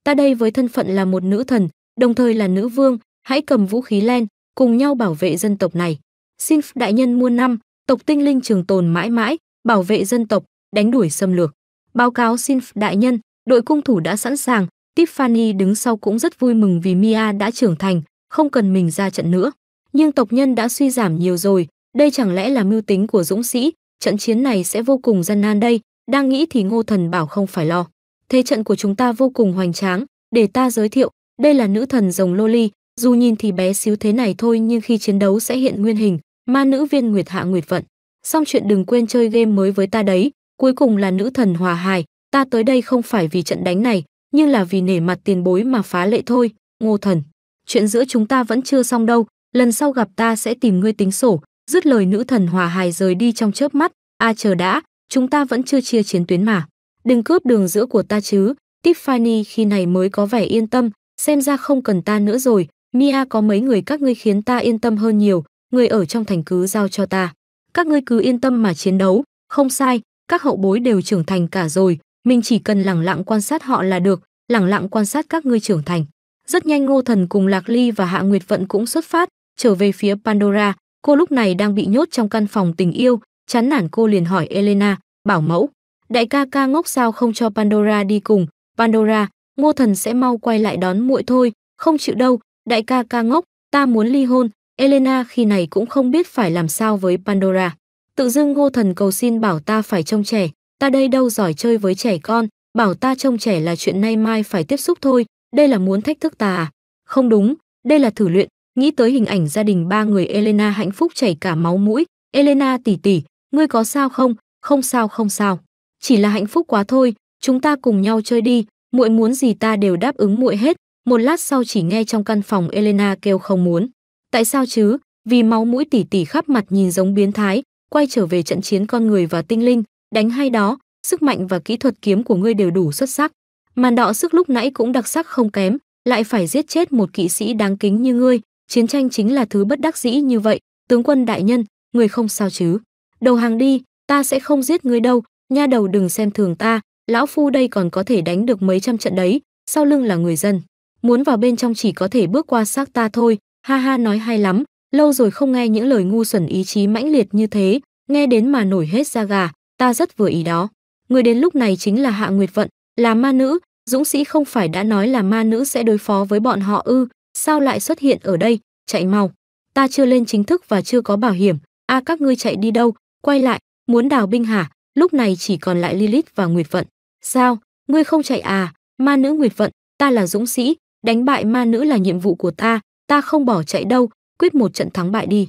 ta đây với thân phận là một nữ thần, đồng thời là nữ vương, hãy cầm vũ khí lên, cùng nhau bảo vệ dân tộc này. Xin đại nhân muôn năm, tộc tinh linh trường tồn mãi mãi, bảo vệ dân tộc, đánh đuổi xâm lược. Báo cáo xin đại nhân, đội cung thủ đã sẵn sàng, Tiffany đứng sau cũng rất vui mừng vì Mia đã trưởng thành, không cần mình ra trận nữa. Nhưng tộc nhân đã suy giảm nhiều rồi, đây chẳng lẽ là mưu tính của dũng sĩ, trận chiến này sẽ vô cùng gian nan đây, đang nghĩ thì ngô thần bảo không phải lo thế trận của chúng ta vô cùng hoành tráng, để ta giới thiệu, đây là nữ thần rồng Loli, dù nhìn thì bé xíu thế này thôi nhưng khi chiến đấu sẽ hiện nguyên hình, ma nữ viên Nguyệt Hạ Nguyệt Vận. Xong chuyện đừng quên chơi game mới với ta đấy, cuối cùng là nữ thần hòa hài, ta tới đây không phải vì trận đánh này, nhưng là vì nể mặt tiền bối mà phá lệ thôi, ngô thần. Chuyện giữa chúng ta vẫn chưa xong đâu, lần sau gặp ta sẽ tìm ngươi tính sổ, dứt lời nữ thần hòa hài rời đi trong chớp mắt, a à, chờ đã, chúng ta vẫn chưa chia chiến tuyến mà đừng cướp đường giữa của ta chứ. Tiffany khi này mới có vẻ yên tâm, xem ra không cần ta nữa rồi, Mia có mấy người các ngươi khiến ta yên tâm hơn nhiều, người ở trong thành cứ giao cho ta. Các ngươi cứ yên tâm mà chiến đấu, không sai, các hậu bối đều trưởng thành cả rồi, mình chỉ cần lẳng lặng quan sát họ là được, lẳng lặng quan sát các ngươi trưởng thành. Rất nhanh Ngô Thần cùng Lạc Ly và Hạ Nguyệt Vận cũng xuất phát, trở về phía Pandora, cô lúc này đang bị nhốt trong căn phòng tình yêu, chán nản cô liền hỏi Elena, bảo mẫu, Đại ca ca ngốc sao không cho Pandora đi cùng, Pandora, ngô thần sẽ mau quay lại đón muội thôi, không chịu đâu, đại ca ca ngốc, ta muốn ly hôn, Elena khi này cũng không biết phải làm sao với Pandora. Tự dưng ngô thần cầu xin bảo ta phải trông trẻ, ta đây đâu giỏi chơi với trẻ con, bảo ta trông trẻ là chuyện nay mai phải tiếp xúc thôi, đây là muốn thách thức ta à? Không đúng, đây là thử luyện, nghĩ tới hình ảnh gia đình ba người Elena hạnh phúc chảy cả máu mũi, Elena tỷ tỷ, ngươi có sao không? Không sao không sao chỉ là hạnh phúc quá thôi, chúng ta cùng nhau chơi đi, muội muốn gì ta đều đáp ứng muội hết." Một lát sau chỉ nghe trong căn phòng Elena kêu không muốn. Tại sao chứ? Vì máu mũi tỉ tỉ khắp mặt nhìn giống biến thái, quay trở về trận chiến con người và tinh linh, đánh hay đó, sức mạnh và kỹ thuật kiếm của ngươi đều đủ xuất sắc. Màn đọ sức lúc nãy cũng đặc sắc không kém, lại phải giết chết một kỵ sĩ đáng kính như ngươi, chiến tranh chính là thứ bất đắc dĩ như vậy, tướng quân đại nhân, người không sao chứ? Đầu hàng đi, ta sẽ không giết ngươi đâu, nha đầu đừng xem thường ta lão phu đây còn có thể đánh được mấy trăm trận đấy sau lưng là người dân muốn vào bên trong chỉ có thể bước qua xác ta thôi ha ha nói hay lắm lâu rồi không nghe những lời ngu xuẩn ý chí mãnh liệt như thế nghe đến mà nổi hết da gà ta rất vừa ý đó người đến lúc này chính là hạ nguyệt vận là ma nữ dũng sĩ không phải đã nói là ma nữ sẽ đối phó với bọn họ ư sao lại xuất hiện ở đây chạy mau ta chưa lên chính thức và chưa có bảo hiểm a các ngươi chạy đi đâu quay lại muốn đào binh hả lúc này chỉ còn lại Lilith và Nguyệt Vận. Sao, ngươi không chạy à, ma nữ Nguyệt Vận, ta là dũng sĩ, đánh bại ma nữ là nhiệm vụ của ta, ta không bỏ chạy đâu, quyết một trận thắng bại đi.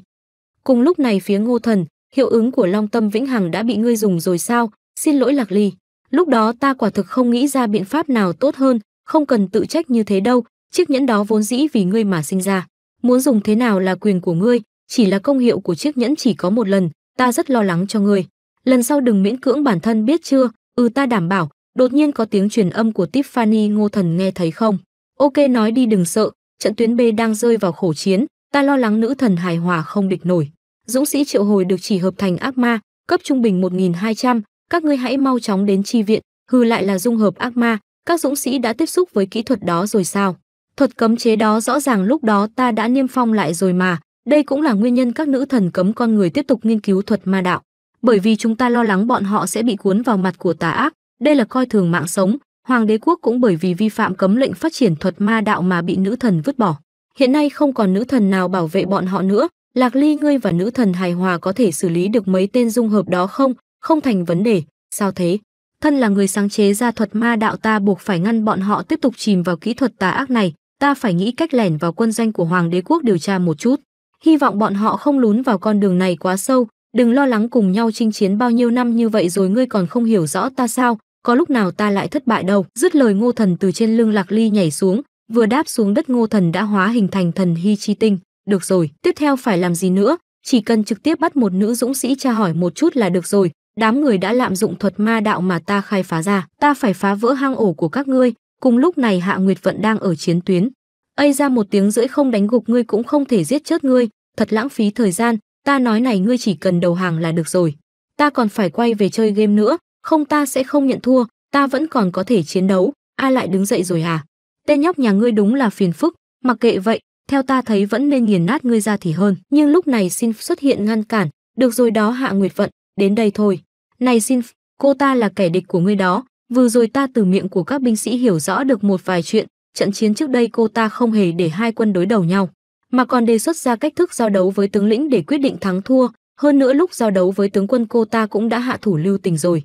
Cùng lúc này phía ngô thần, hiệu ứng của long tâm vĩnh hằng đã bị ngươi dùng rồi sao, xin lỗi lạc ly. Lúc đó ta quả thực không nghĩ ra biện pháp nào tốt hơn, không cần tự trách như thế đâu, chiếc nhẫn đó vốn dĩ vì ngươi mà sinh ra. Muốn dùng thế nào là quyền của ngươi, chỉ là công hiệu của chiếc nhẫn chỉ có một lần, ta rất lo lắng cho ngươi lần sau đừng miễn cưỡng bản thân biết chưa, ừ ta đảm bảo, đột nhiên có tiếng truyền âm của Tiffany Ngô Thần nghe thấy không. Ok nói đi đừng sợ, trận tuyến B đang rơi vào khổ chiến, ta lo lắng nữ thần hài hòa không địch nổi. Dũng sĩ triệu hồi được chỉ hợp thành ác ma, cấp trung bình 1200, các ngươi hãy mau chóng đến chi viện, hư lại là dung hợp ác ma, các dũng sĩ đã tiếp xúc với kỹ thuật đó rồi sao? Thuật cấm chế đó rõ ràng lúc đó ta đã niêm phong lại rồi mà, đây cũng là nguyên nhân các nữ thần cấm con người tiếp tục nghiên cứu thuật ma đạo bởi vì chúng ta lo lắng bọn họ sẽ bị cuốn vào mặt của tà ác đây là coi thường mạng sống hoàng đế quốc cũng bởi vì vi phạm cấm lệnh phát triển thuật ma đạo mà bị nữ thần vứt bỏ hiện nay không còn nữ thần nào bảo vệ bọn họ nữa lạc ly ngươi và nữ thần hài hòa có thể xử lý được mấy tên dung hợp đó không không thành vấn đề sao thế thân là người sáng chế ra thuật ma đạo ta buộc phải ngăn bọn họ tiếp tục chìm vào kỹ thuật tà ác này ta phải nghĩ cách lẻn vào quân danh của hoàng đế quốc điều tra một chút hy vọng bọn họ không lún vào con đường này quá sâu đừng lo lắng cùng nhau chinh chiến bao nhiêu năm như vậy rồi ngươi còn không hiểu rõ ta sao, có lúc nào ta lại thất bại đâu. Dứt lời ngô thần từ trên lưng lạc ly nhảy xuống, vừa đáp xuống đất ngô thần đã hóa hình thành thần hy chi tinh. Được rồi, tiếp theo phải làm gì nữa, chỉ cần trực tiếp bắt một nữ dũng sĩ tra hỏi một chút là được rồi. Đám người đã lạm dụng thuật ma đạo mà ta khai phá ra, ta phải phá vỡ hang ổ của các ngươi. Cùng lúc này Hạ Nguyệt Vận đang ở chiến tuyến. Ây ra một tiếng rưỡi không đánh gục ngươi cũng không thể giết chết ngươi, thật lãng phí thời gian, ta nói này ngươi chỉ cần đầu hàng là được rồi. Ta còn phải quay về chơi game nữa, không ta sẽ không nhận thua, ta vẫn còn có thể chiến đấu, ai lại đứng dậy rồi à? Tên nhóc nhà ngươi đúng là phiền phức, mặc kệ vậy, theo ta thấy vẫn nên nghiền nát ngươi ra thì hơn. Nhưng lúc này xin xuất hiện ngăn cản, được rồi đó Hạ Nguyệt Vận, đến đây thôi. Này xin, cô ta là kẻ địch của ngươi đó, vừa rồi ta từ miệng của các binh sĩ hiểu rõ được một vài chuyện, trận chiến trước đây cô ta không hề để hai quân đối đầu nhau mà còn đề xuất ra cách thức giao đấu với tướng lĩnh để quyết định thắng thua, hơn nữa lúc giao đấu với tướng quân cô ta cũng đã hạ thủ lưu tình rồi.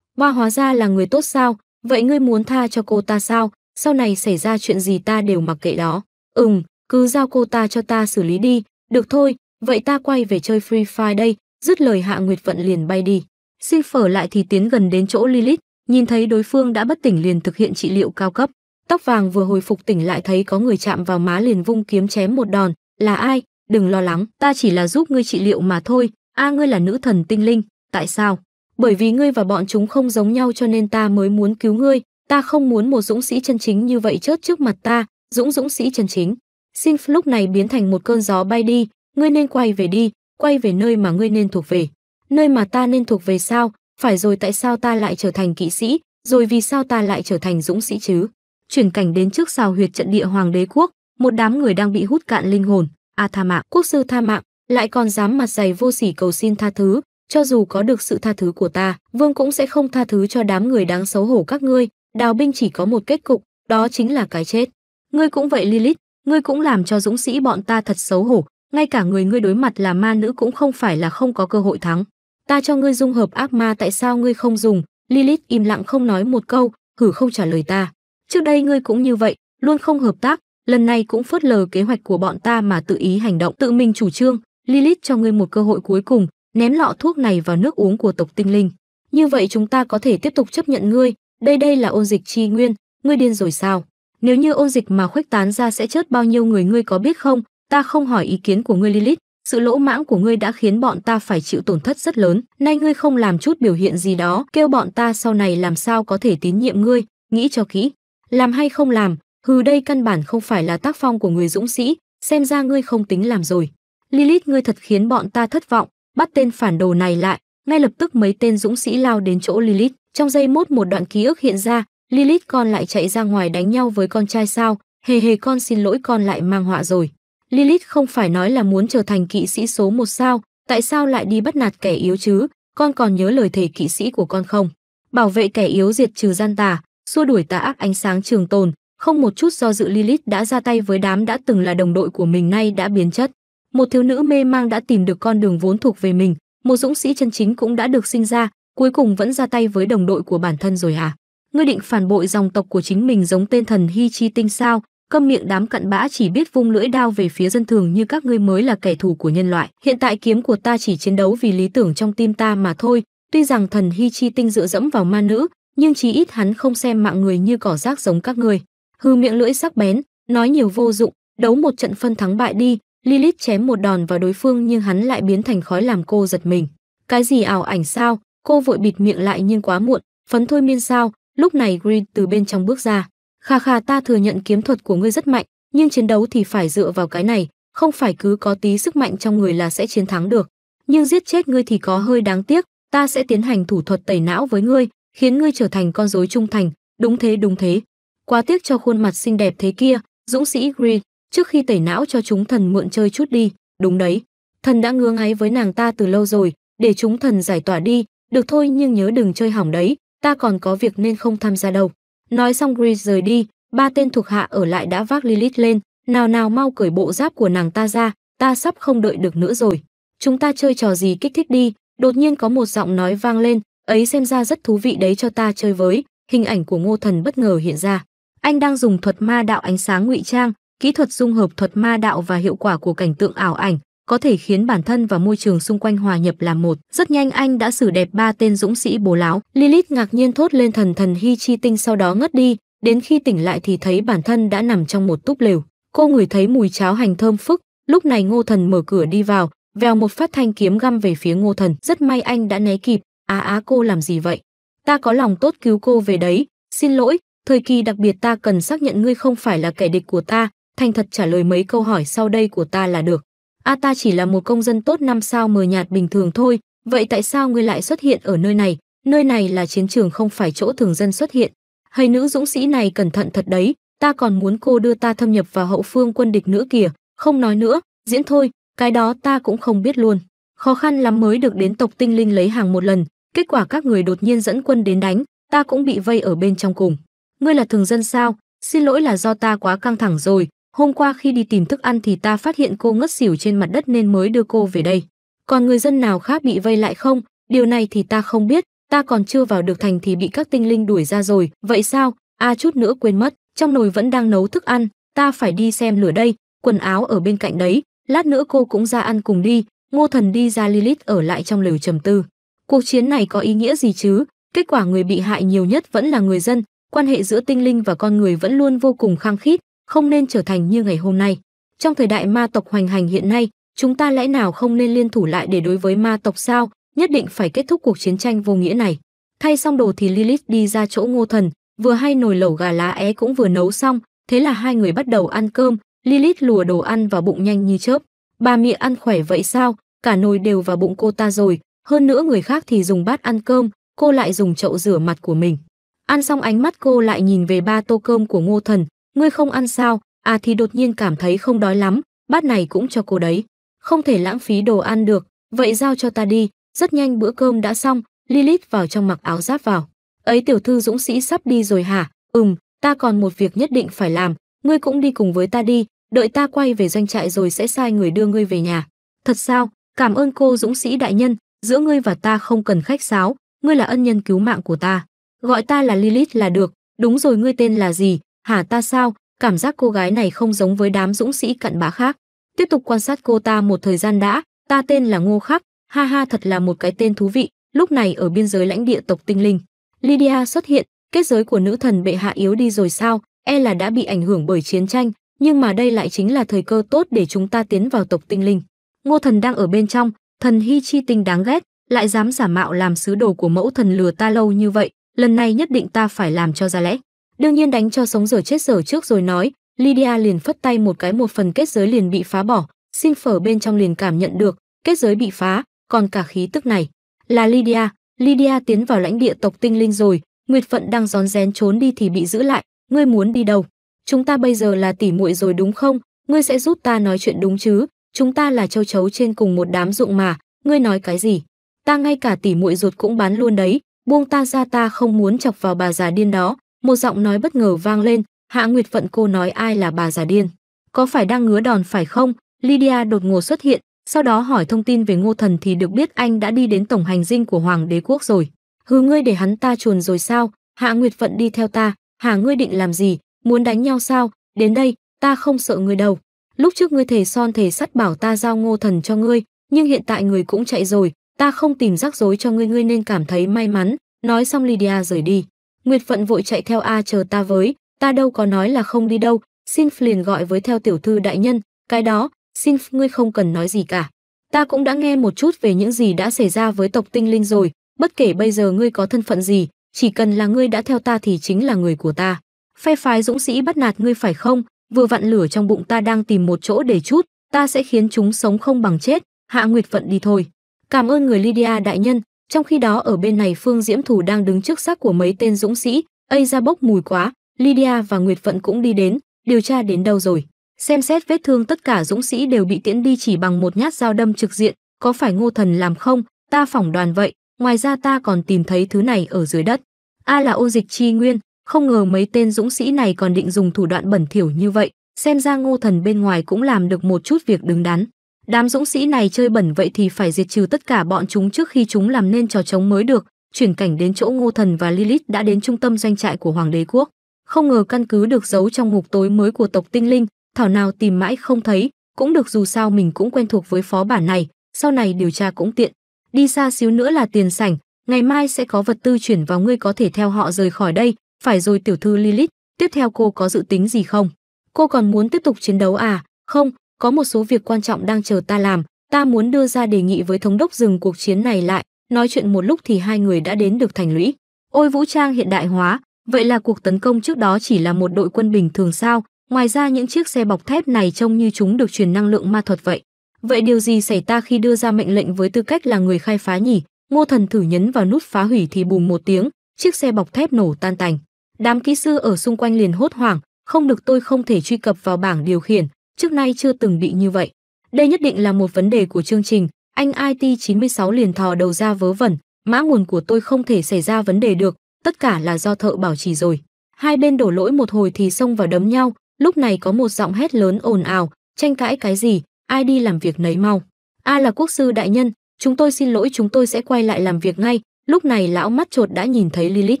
Ba hóa ra là người tốt sao, vậy ngươi muốn tha cho cô ta sao, sau này xảy ra chuyện gì ta đều mặc kệ đó. Ừm, cứ giao cô ta cho ta xử lý đi, được thôi, vậy ta quay về chơi Free Fire đây, dứt lời Hạ Nguyệt Vận liền bay đi. Xin phở lại thì tiến gần đến chỗ Lilith, nhìn thấy đối phương đã bất tỉnh liền thực hiện trị liệu cao cấp. Tóc vàng vừa hồi phục tỉnh lại thấy có người chạm vào má liền vung kiếm chém một đòn, là ai? Đừng lo lắng, ta chỉ là giúp ngươi trị liệu mà thôi, a à, ngươi là nữ thần tinh linh, tại sao? Bởi vì ngươi và bọn chúng không giống nhau cho nên ta mới muốn cứu ngươi, ta không muốn một dũng sĩ chân chính như vậy chớt trước mặt ta, dũng dũng sĩ chân chính. Xin lúc này biến thành một cơn gió bay đi, ngươi nên quay về đi, quay về nơi mà ngươi nên thuộc về. Nơi mà ta nên thuộc về sao? Phải rồi tại sao ta lại trở thành kỵ sĩ, rồi vì sao ta lại trở thành dũng sĩ chứ? chuyển cảnh đến trước xào huyệt trận địa hoàng đế quốc một đám người đang bị hút cạn linh hồn a à tha mạng quốc sư tha mạng lại còn dám mặt dày vô sỉ cầu xin tha thứ cho dù có được sự tha thứ của ta vương cũng sẽ không tha thứ cho đám người đáng xấu hổ các ngươi đào binh chỉ có một kết cục đó chính là cái chết ngươi cũng vậy lilith ngươi cũng làm cho dũng sĩ bọn ta thật xấu hổ ngay cả người ngươi đối mặt là ma nữ cũng không phải là không có cơ hội thắng ta cho ngươi dung hợp ác ma tại sao ngươi không dùng Lilith im lặng không nói một câu, hử không trả lời ta. Trước đây ngươi cũng như vậy, luôn không hợp tác, lần này cũng phớt lờ kế hoạch của bọn ta mà tự ý hành động tự mình chủ trương. Lilith cho ngươi một cơ hội cuối cùng, ném lọ thuốc này vào nước uống của tộc tinh linh. Như vậy chúng ta có thể tiếp tục chấp nhận ngươi, đây đây là ôn dịch chi nguyên, ngươi điên rồi sao? Nếu như ôn dịch mà khuếch tán ra sẽ chết bao nhiêu người ngươi có biết không? Ta không hỏi ý kiến của ngươi Lilith, sự lỗ mãng của ngươi đã khiến bọn ta phải chịu tổn thất rất lớn, nay ngươi không làm chút biểu hiện gì đó, kêu bọn ta sau này làm sao có thể tín nhiệm ngươi, nghĩ cho kỹ. Làm hay không làm, hừ đây căn bản không phải là tác phong của người dũng sĩ, xem ra ngươi không tính làm rồi. Lilith ngươi thật khiến bọn ta thất vọng, bắt tên phản đồ này lại. Ngay lập tức mấy tên dũng sĩ lao đến chỗ Lilith, trong giây mốt một đoạn ký ức hiện ra, Lilith con lại chạy ra ngoài đánh nhau với con trai sao, hề hề con xin lỗi con lại mang họa rồi. Lilith không phải nói là muốn trở thành kỵ sĩ số một sao, tại sao lại đi bắt nạt kẻ yếu chứ, con còn nhớ lời thề kỵ sĩ của con không? Bảo vệ kẻ yếu diệt trừ gian tà, xua đuổi tà ác ánh sáng trường tồn, không một chút do dự Lilith đã ra tay với đám đã từng là đồng đội của mình nay đã biến chất. Một thiếu nữ mê mang đã tìm được con đường vốn thuộc về mình, một dũng sĩ chân chính cũng đã được sinh ra, cuối cùng vẫn ra tay với đồng đội của bản thân rồi à? Ngươi định phản bội dòng tộc của chính mình giống tên thần Hi Chi Tinh sao? Câm miệng đám cặn bã chỉ biết vung lưỡi đao về phía dân thường như các ngươi mới là kẻ thù của nhân loại. Hiện tại kiếm của ta chỉ chiến đấu vì lý tưởng trong tim ta mà thôi. Tuy rằng thần Hi Chi Tinh dựa dẫm vào ma nữ, nhưng chí ít hắn không xem mạng người như cỏ rác giống các người. Hư miệng lưỡi sắc bén, nói nhiều vô dụng, đấu một trận phân thắng bại đi, Lilith chém một đòn vào đối phương nhưng hắn lại biến thành khói làm cô giật mình. Cái gì ảo ảnh sao? Cô vội bịt miệng lại nhưng quá muộn, phấn thôi miên sao? Lúc này Green từ bên trong bước ra. Khà khà ta thừa nhận kiếm thuật của ngươi rất mạnh, nhưng chiến đấu thì phải dựa vào cái này, không phải cứ có tí sức mạnh trong người là sẽ chiến thắng được. Nhưng giết chết ngươi thì có hơi đáng tiếc, ta sẽ tiến hành thủ thuật tẩy não với ngươi, khiến ngươi trở thành con rối trung thành đúng thế đúng thế quá tiếc cho khuôn mặt xinh đẹp thế kia dũng sĩ green trước khi tẩy não cho chúng thần mượn chơi chút đi đúng đấy thần đã ngưỡng ấy với nàng ta từ lâu rồi để chúng thần giải tỏa đi được thôi nhưng nhớ đừng chơi hỏng đấy ta còn có việc nên không tham gia đâu nói xong green rời đi ba tên thuộc hạ ở lại đã vác lilith lên nào nào mau cởi bộ giáp của nàng ta ra ta sắp không đợi được nữa rồi chúng ta chơi trò gì kích thích đi đột nhiên có một giọng nói vang lên ấy xem ra rất thú vị đấy cho ta chơi với hình ảnh của ngô thần bất ngờ hiện ra anh đang dùng thuật ma đạo ánh sáng ngụy trang kỹ thuật dung hợp thuật ma đạo và hiệu quả của cảnh tượng ảo ảnh có thể khiến bản thân và môi trường xung quanh hòa nhập làm một rất nhanh anh đã xử đẹp ba tên dũng sĩ bố láo lilith ngạc nhiên thốt lên thần thần hy chi tinh sau đó ngất đi đến khi tỉnh lại thì thấy bản thân đã nằm trong một túp lều cô ngửi thấy mùi cháo hành thơm phức lúc này ngô thần mở cửa đi vào vèo một phát thanh kiếm găm về phía ngô thần rất may anh đã né kịp Á à, á à, cô làm gì vậy? Ta có lòng tốt cứu cô về đấy, xin lỗi, thời kỳ đặc biệt ta cần xác nhận ngươi không phải là kẻ địch của ta, thành thật trả lời mấy câu hỏi sau đây của ta là được. A à ta chỉ là một công dân tốt năm sao mờ nhạt bình thường thôi, vậy tại sao ngươi lại xuất hiện ở nơi này? Nơi này là chiến trường không phải chỗ thường dân xuất hiện. Hay nữ dũng sĩ này cẩn thận thật đấy, ta còn muốn cô đưa ta thâm nhập vào hậu phương quân địch nữa kìa, không nói nữa, diễn thôi, cái đó ta cũng không biết luôn. Khó khăn lắm mới được đến tộc tinh linh lấy hàng một lần, kết quả các người đột nhiên dẫn quân đến đánh ta cũng bị vây ở bên trong cùng ngươi là thường dân sao xin lỗi là do ta quá căng thẳng rồi hôm qua khi đi tìm thức ăn thì ta phát hiện cô ngất xỉu trên mặt đất nên mới đưa cô về đây còn người dân nào khác bị vây lại không điều này thì ta không biết ta còn chưa vào được thành thì bị các tinh linh đuổi ra rồi vậy sao a à, chút nữa quên mất trong nồi vẫn đang nấu thức ăn ta phải đi xem lửa đây quần áo ở bên cạnh đấy lát nữa cô cũng ra ăn cùng đi ngô thần đi ra lilith ở lại trong lều trầm tư Cuộc chiến này có ý nghĩa gì chứ? Kết quả người bị hại nhiều nhất vẫn là người dân, quan hệ giữa tinh linh và con người vẫn luôn vô cùng khăng khít, không nên trở thành như ngày hôm nay. Trong thời đại ma tộc hoành hành hiện nay, chúng ta lẽ nào không nên liên thủ lại để đối với ma tộc sao? Nhất định phải kết thúc cuộc chiến tranh vô nghĩa này. Thay xong đồ thì Lilith đi ra chỗ Ngô Thần, vừa hay nồi lẩu gà lá é cũng vừa nấu xong, thế là hai người bắt đầu ăn cơm, Lilith lùa đồ ăn vào bụng nhanh như chớp. Bà mẹ ăn khỏe vậy sao, cả nồi đều vào bụng cô ta rồi, hơn nữa người khác thì dùng bát ăn cơm, cô lại dùng chậu rửa mặt của mình. Ăn xong ánh mắt cô lại nhìn về ba tô cơm của Ngô Thần, ngươi không ăn sao? À thì đột nhiên cảm thấy không đói lắm, bát này cũng cho cô đấy. Không thể lãng phí đồ ăn được, vậy giao cho ta đi. Rất nhanh bữa cơm đã xong, Lilith vào trong mặc áo giáp vào. Ấy tiểu thư dũng sĩ sắp đi rồi hả? Ừm, ta còn một việc nhất định phải làm, ngươi cũng đi cùng với ta đi, đợi ta quay về doanh trại rồi sẽ sai người đưa ngươi về nhà. Thật sao? Cảm ơn cô dũng sĩ đại nhân, giữa ngươi và ta không cần khách sáo, ngươi là ân nhân cứu mạng của ta. Gọi ta là Lilith là được, đúng rồi ngươi tên là gì, hả ta sao, cảm giác cô gái này không giống với đám dũng sĩ cận bã khác. Tiếp tục quan sát cô ta một thời gian đã, ta tên là Ngô Khắc, ha ha thật là một cái tên thú vị, lúc này ở biên giới lãnh địa tộc tinh linh. Lydia xuất hiện, kết giới của nữ thần bệ hạ yếu đi rồi sao, e là đã bị ảnh hưởng bởi chiến tranh, nhưng mà đây lại chính là thời cơ tốt để chúng ta tiến vào tộc tinh linh. Ngô thần đang ở bên trong, thần hy chi tinh đáng ghét, lại dám giả mạo làm sứ đồ của mẫu thần lừa ta lâu như vậy, lần này nhất định ta phải làm cho ra lẽ. Đương nhiên đánh cho sống giờ chết giờ trước rồi nói, Lydia liền phất tay một cái một phần kết giới liền bị phá bỏ, xin phở bên trong liền cảm nhận được, kết giới bị phá, còn cả khí tức này. Là Lydia, Lydia tiến vào lãnh địa tộc tinh linh rồi, Nguyệt Phận đang rón rén trốn đi thì bị giữ lại, ngươi muốn đi đâu? Chúng ta bây giờ là tỉ muội rồi đúng không? Ngươi sẽ giúp ta nói chuyện đúng chứ? chúng ta là châu chấu trên cùng một đám ruộng mà, ngươi nói cái gì? Ta ngay cả tỉ muội ruột cũng bán luôn đấy, buông ta ra ta không muốn chọc vào bà già điên đó. Một giọng nói bất ngờ vang lên, Hạ Nguyệt Phận cô nói ai là bà già điên? Có phải đang ngứa đòn phải không? Lydia đột ngột xuất hiện, sau đó hỏi thông tin về Ngô Thần thì được biết anh đã đi đến tổng hành dinh của Hoàng đế quốc rồi. Hứ ngươi để hắn ta chuồn rồi sao? Hạ Nguyệt Phận đi theo ta, Hà ngươi định làm gì? Muốn đánh nhau sao? Đến đây, ta không sợ ngươi đâu lúc trước ngươi thề son thề sắt bảo ta giao ngô thần cho ngươi, nhưng hiện tại người cũng chạy rồi, ta không tìm rắc rối cho ngươi ngươi nên cảm thấy may mắn, nói xong Lydia rời đi. Nguyệt Phận vội chạy theo A chờ ta với, ta đâu có nói là không đi đâu, xin liền gọi với theo tiểu thư đại nhân, cái đó, xin ngươi không cần nói gì cả. Ta cũng đã nghe một chút về những gì đã xảy ra với tộc tinh linh rồi, bất kể bây giờ ngươi có thân phận gì, chỉ cần là ngươi đã theo ta thì chính là người của ta. Phe phái dũng sĩ bắt nạt ngươi phải không, vừa vặn lửa trong bụng ta đang tìm một chỗ để chút, ta sẽ khiến chúng sống không bằng chết, hạ nguyệt phận đi thôi. Cảm ơn người Lydia đại nhân, trong khi đó ở bên này Phương Diễm Thủ đang đứng trước xác của mấy tên dũng sĩ, ây ra bốc mùi quá, Lydia và Nguyệt Phận cũng đi đến, điều tra đến đâu rồi. Xem xét vết thương tất cả dũng sĩ đều bị tiễn đi chỉ bằng một nhát dao đâm trực diện, có phải ngô thần làm không, ta phỏng đoàn vậy, ngoài ra ta còn tìm thấy thứ này ở dưới đất. A là ô dịch chi nguyên, không ngờ mấy tên dũng sĩ này còn định dùng thủ đoạn bẩn thỉu như vậy, xem ra Ngô Thần bên ngoài cũng làm được một chút việc đứng đắn. Đám dũng sĩ này chơi bẩn vậy thì phải diệt trừ tất cả bọn chúng trước khi chúng làm nên trò trống mới được. Chuyển cảnh đến chỗ Ngô Thần và Lilith đã đến trung tâm doanh trại của Hoàng đế quốc. Không ngờ căn cứ được giấu trong ngục tối mới của tộc tinh linh, thảo nào tìm mãi không thấy, cũng được dù sao mình cũng quen thuộc với phó bản này, sau này điều tra cũng tiện. Đi xa xíu nữa là tiền sảnh, ngày mai sẽ có vật tư chuyển vào ngươi có thể theo họ rời khỏi đây, phải rồi tiểu thư Lilith, tiếp theo cô có dự tính gì không? Cô còn muốn tiếp tục chiến đấu à? Không, có một số việc quan trọng đang chờ ta làm, ta muốn đưa ra đề nghị với thống đốc dừng cuộc chiến này lại, nói chuyện một lúc thì hai người đã đến được thành lũy. Ôi vũ trang hiện đại hóa, vậy là cuộc tấn công trước đó chỉ là một đội quân bình thường sao? Ngoài ra những chiếc xe bọc thép này trông như chúng được truyền năng lượng ma thuật vậy. Vậy điều gì xảy ra khi đưa ra mệnh lệnh với tư cách là người khai phá nhỉ? Ngô Thần thử nhấn vào nút phá hủy thì bùm một tiếng, chiếc xe bọc thép nổ tan tành. Đám kỹ sư ở xung quanh liền hốt hoảng, không được tôi không thể truy cập vào bảng điều khiển, trước nay chưa từng bị như vậy. Đây nhất định là một vấn đề của chương trình, anh IT96 liền thò đầu ra vớ vẩn, mã nguồn của tôi không thể xảy ra vấn đề được, tất cả là do thợ bảo trì rồi. Hai bên đổ lỗi một hồi thì xông vào đấm nhau, lúc này có một giọng hét lớn ồn ào, tranh cãi cái gì, ai đi làm việc nấy mau. A là quốc sư đại nhân, chúng tôi xin lỗi chúng tôi sẽ quay lại làm việc ngay, lúc này lão mắt trột đã nhìn thấy Lilith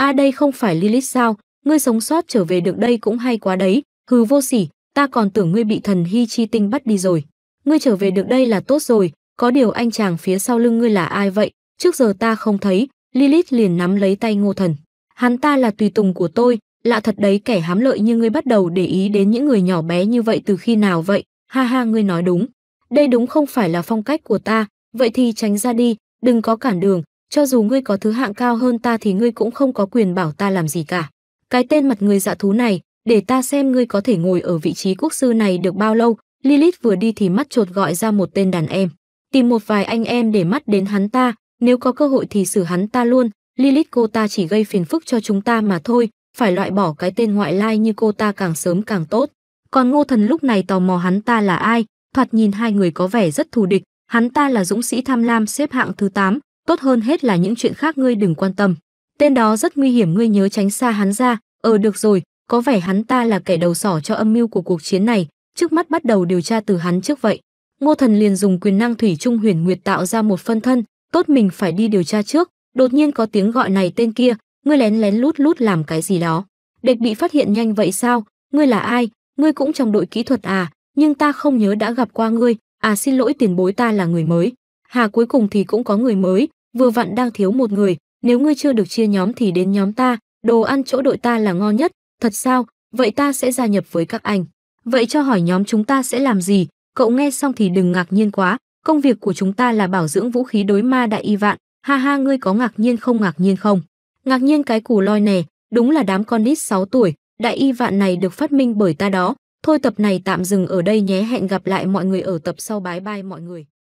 a à đây không phải Lilith sao, ngươi sống sót trở về được đây cũng hay quá đấy, hừ vô sỉ, ta còn tưởng ngươi bị thần hy chi tinh bắt đi rồi. Ngươi trở về được đây là tốt rồi, có điều anh chàng phía sau lưng ngươi là ai vậy, trước giờ ta không thấy, Lilith liền nắm lấy tay ngô thần. Hắn ta là tùy tùng của tôi, lạ thật đấy kẻ hám lợi như ngươi bắt đầu để ý đến những người nhỏ bé như vậy từ khi nào vậy, ha ha ngươi nói đúng. Đây đúng không phải là phong cách của ta, vậy thì tránh ra đi, đừng có cản đường, cho dù ngươi có thứ hạng cao hơn ta thì ngươi cũng không có quyền bảo ta làm gì cả. Cái tên mặt người dạ thú này, để ta xem ngươi có thể ngồi ở vị trí quốc sư này được bao lâu. Lilith vừa đi thì mắt chột gọi ra một tên đàn em. Tìm một vài anh em để mắt đến hắn ta, nếu có cơ hội thì xử hắn ta luôn. Lilith cô ta chỉ gây phiền phức cho chúng ta mà thôi, phải loại bỏ cái tên ngoại lai như cô ta càng sớm càng tốt. Còn ngô thần lúc này tò mò hắn ta là ai, thoạt nhìn hai người có vẻ rất thù địch, hắn ta là dũng sĩ tham lam xếp hạng thứ 8, tốt hơn hết là những chuyện khác ngươi đừng quan tâm. Tên đó rất nguy hiểm ngươi nhớ tránh xa hắn ra, ờ được rồi, có vẻ hắn ta là kẻ đầu sỏ cho âm mưu của cuộc chiến này, trước mắt bắt đầu điều tra từ hắn trước vậy. Ngô Thần liền dùng quyền năng thủy trung huyền nguyệt tạo ra một phân thân, tốt mình phải đi điều tra trước, đột nhiên có tiếng gọi này tên kia, ngươi lén lén lút lút làm cái gì đó. Địch bị phát hiện nhanh vậy sao, ngươi là ai, ngươi cũng trong đội kỹ thuật à, nhưng ta không nhớ đã gặp qua ngươi, à xin lỗi tiền bối ta là người mới. Hà cuối cùng thì cũng có người mới, vừa vặn đang thiếu một người, nếu ngươi chưa được chia nhóm thì đến nhóm ta, đồ ăn chỗ đội ta là ngon nhất, thật sao, vậy ta sẽ gia nhập với các anh. Vậy cho hỏi nhóm chúng ta sẽ làm gì, cậu nghe xong thì đừng ngạc nhiên quá, công việc của chúng ta là bảo dưỡng vũ khí đối ma đại y vạn, ha ha ngươi có ngạc nhiên không ngạc nhiên không. Ngạc nhiên cái củ loi nè. đúng là đám con nít 6 tuổi, đại y vạn này được phát minh bởi ta đó, thôi tập này tạm dừng ở đây nhé hẹn gặp lại mọi người ở tập sau bái bai mọi người.